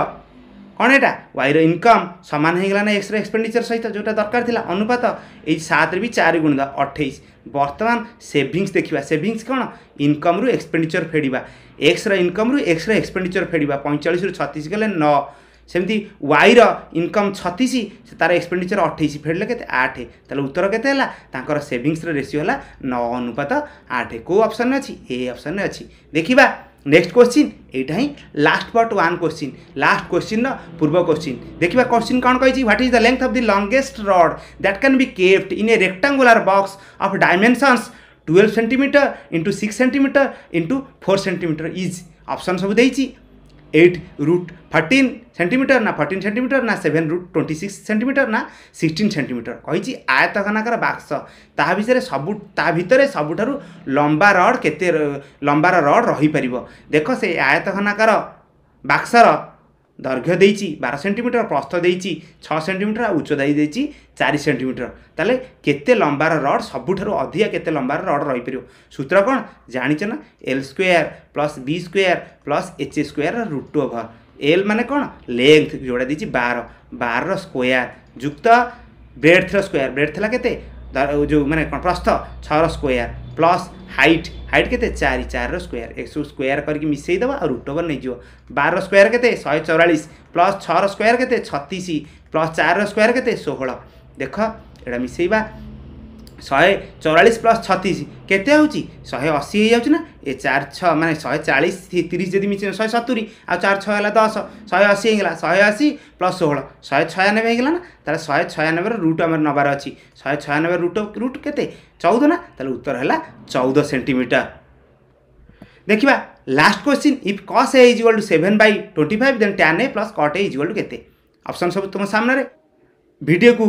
कन एटा वाइ र इनकम समान होइन एक्स र एक्सपेन्डिचर सहित जोटा दरकार अनुपत ए सतार गुणिदे अठैस बर्तमान सेभिङ्स देखा सेभिङ्स कन् इनकम्रु एक्सपेन्डिचर फेडिया एक्स र इनकम्रु एक्स र एक्सपेन्डिचर फेडि पैँचाइसु छ न সেমতি ওয়াইর ইনকম ছতিশ তার এক্সপেন্ডিচর অঠেইশ ফেড়লে কেতে আঠ তাহলে উত্তর কেতে হল তাঁর সেভিংসর রেসিও হল ন অনুপাত আঠ কেউ অপসন অছি এ অপসন অছি দেখিবা নেক্সট কোশ্চিন এইটা ହିଁ last part one question last କୋଶ୍ଚିନ୍ର ପୂର୍ବ କୋଶ୍ଚିନ୍ ଦେଖିବା କୋଶ୍ଚିନ୍ କ'ଣ କହିଛି what is the length of the longest rod that can be kept in a rectangular box of dimensions twelve centimetre into six centimetre into four centimetre is option ସବୁ ଦେଇଛି eight root thirteen centimetre ना fourteen centimetre ना seven root twenty six centimetre ना sixteen centimetre कही आयतघनाकर box ता विषय सब भितर सबुठ लंबा रड के लंबार रड रहीपर देख से आयतघनाकर बाक्सर दैर्घ्य बार सेन्टिमिटर प्रस्तै छन्टिमिटर आ उच्चाइदिन्छ चारिसेन्टिमिटर ते लंबार रड सबुठु अधिक केते लम्बार रड रहिपार सूत्र कन् जान्छ l square plus b square plus h square root over l मेन लेङथ जोडादे बार बार स्क्ुक्त ब्रेड र स्कयर ब्रेड थाते म प्रस्त छ स्केयर प्लस हाइट हाइट के चार चार स्क्वायर एक सौ स्क्वायर करके मिसईदेव रुट ओवर नहीं बार स्क्वायर के शहे चौरास प्लस छर स्क्वायर के छतीस प्लस चार स्क्वायर के षोह देख एटा मिसईवा ଶହେ ଚଉରାଳିଶ ପ୍ଲସ୍ ଛତିଶ କେତେ ହେଉଛି ଶହେ ଅଶୀ ହେଇଯାଉଛି ନା ଏ ଚାରି ଛଅ ମାନେ ଶହେ ଚାଳିଶ ତିରିଶ ଯଦି ମିଶି ଶହେ ସତୁରି ଆଉ ଚାରି ଛଅ ହେଲା ଦଶ ଶହେ ଅଶୀ ହେଇଗଲା ଶହେ ଅଶୀ ପ୍ଲସ୍ ଷୋହଳ ଶହେ ଛୟାନବେ ହେଇଗଲା ନା ତାହେଲେ ଶହେ ଛୟାନବେର ରୁଟ୍ ଆମର ନେବାର ଅଛି ଶହେ ଛୟାନବେ ରୁଟ୍ ରୁଟ୍ କେତେ ଚଉଦ ନା ତାହେଲେ ଉତ୍ତର ହେଲା ଚଉଦ ସେଣ୍ଟିମିଟର ଦେଖିବା last question if cos a is equal to seven by twenty five then tan a plus cot a is equal to କେତେ ଅପସନ୍ ସବୁ ତୁମ ସାମ୍ନାରେ ଭିଡ଼ିଓକୁ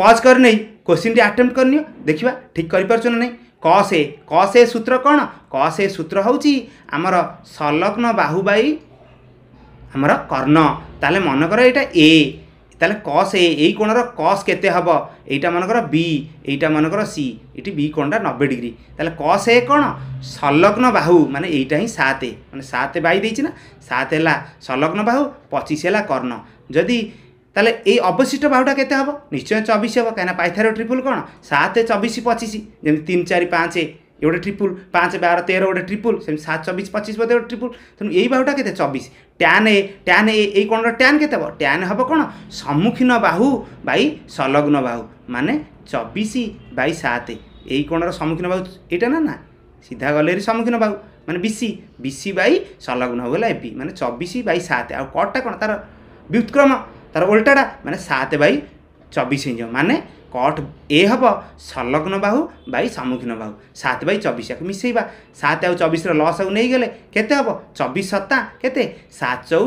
ପଜ୍ କରିନେଇ কোশ্চিনটি ଆଟେମ୍ପ୍ଟ କରିନିଅ ଦେଖିବା ଠିକ୍ କରିପାରୁଛ ନା ନାହିଁ କସେ କସେ ସୂତ୍ର କ'ଣ କସେ ସୂତ୍ର ହେଉଛି ଆମର ସଂଲଗ୍ନ ବାହୁବାଇ ଆମର କର୍ଣ୍ଣ ତାହେଲେ ମନେକର ଏଇଟା ଏ ତାହେଲେ କସ୍ ଏ ଏଇ କୋଣର କସ୍ କେତେ ହେବ ଏଇଟା ମନେକର ବି ଏଇଟା ମନେକର ସି ଏଠି ବି କୋଣଟା ନବେ ଡିଗ୍ରୀ ତାହେଲେ କସ୍ ଏ କ'ଣ ସଂଲଗ୍ନ ବାହୁ ମାନେ ଏଇଟା ହିଁ ସାତ ମାନେ ସାତ ବାଇ ଦେଇଛି ନା ସାତ ହେଲା ସଂଲଗ୍ନ ବାହୁ ପଚିଶ ହେଲା କର୍ଣ୍ଣ ଯଦି তাহলে এই অবশিষ্ট বাহুটা কেতে হব নিশ্চয় চবিশ হব কিনা পাইথার ট্রিপুল কোণ সাত চবিশ পঁচিশ যেমন তিন চারি পাঁচ एउटा ट्रिपुल पाँच बाह्र तेह्रवटा ट्रिपुल सेमि सात चबिस पच्चिस बोधे एउटा ट्रिपुल तेणु यही बाहुटा केते चबिस ट्यान ए ट्यान ए यही कोणर ट्यान केते हब ट्यान हब कोण सम्मुखीन बाहु बाई संलग्न बाहु माने चबिस बाई सात यही कोणर सम्मुखीन बाहु एटा ना ना ସିଧା ଗଲେରି ସମ୍ମୁଖୀନ ବାହୁ ମାନେ ବିସି ବିସି ବାଇ ସଂଲଗ୍ନ ହଉ ହେଲା ଏପି ମାନେ ଚବିଶ ବାଇ ସାତ ଆଉ କଟ୍ଟା କ'ଣ ତା'ର ବ୍ୟୁତ୍କ୍ରମ ତାର ଓଲଟାଟା ମାନେ ସାତ ବାଇ ଚବିଶ ଇଞ୍ଚ ମାନେ କଟ୍ ଏ ହେବ ସଂଲଗ୍ନ ବାହୁ ବାଇ ସମ୍ମୁଖୀନ ବାହୁ ସାତ ବାଇ ଚବିଶ ୟାକୁ ମିଶାଇବା ସାତ ଆଉ ଚବିଶର ଲସ୍କୁ ନେଇଗଲେ କେତେ ହେବ ଚବିଶ ସତା କେତେ ସାତ ଚଉ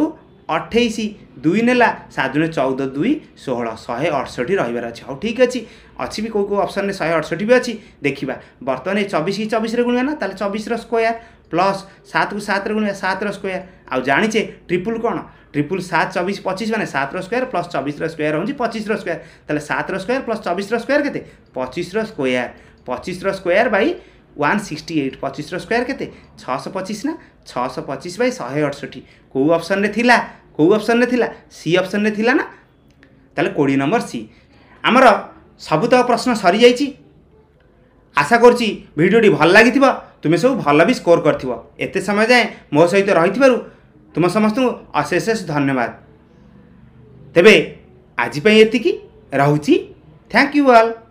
ଅଠେଇଶ ଦୁଇ ନେଲା ସାତ ଦୁଣେ ଚଉଦ ଦୁଇ ଷୋହଳ ଶହେ ଅଠଷଠି ରହିବାର ଅଛି ହଉ ଠିକ୍ ଅଛି ଅଛି ବି କେଉଁ କେଉଁ ଅପସନ୍ରେ ଶହେ ଅଠଷଠି ବି ଅଛି ଦେଖିବା ବର୍ତ୍ତମାନ ଏ ଚବିଶ କି ଚବିଶରେ ଗୁଣିବା ନା ତାହେଲେ ଚବିଶର ସ୍କୋୟାର ପ୍ଲସ୍ ସାତକୁ ସାତରେ ଗୁଣିବା ସାତର ସ୍କୋୟାର ଆଉ ଜାଣିଛେ ଟ୍ରିପୁଲ୍ କ'ଣ ट्रिपुल सात चौबिस पच्चिस भने सात र प्लस चौबिस र स्क्वायर हुन्छ पच्चिस र स्क्वायर त्यसले सात र प्लस चौबिस र स्क्वायर केते पच्चिस र स्क्वायर पच्चिस र स्क्वायर सिक्सटी एट पच्चिस र स्क्वायर केते छ ना छ सौ पच्चिस बाई शहे अठसठी कौ ଅପସନ୍ରେ ଥିଲା କେଉଁ ଅପସନ୍ରେ ଥିଲା ସି ଅପସନ୍ରେ ଥିଲା ନା ତାହେଲେ କୋଡ଼ିଏ ନମ୍ବର ସି ଆମର ସବୁତକ ପ୍ରଶ୍ନ ସରିଯାଇଛି ଆଶା କରୁଛି ଭିଡ଼ିଓଟି ଭଲ ଲାଗିଥିବ ତୁମେ स्कोर करते समय जाए मो सहित रही ଯାଏଁ तम सम अशेषेष धन्यवाद रहुची. आजपाई यू अल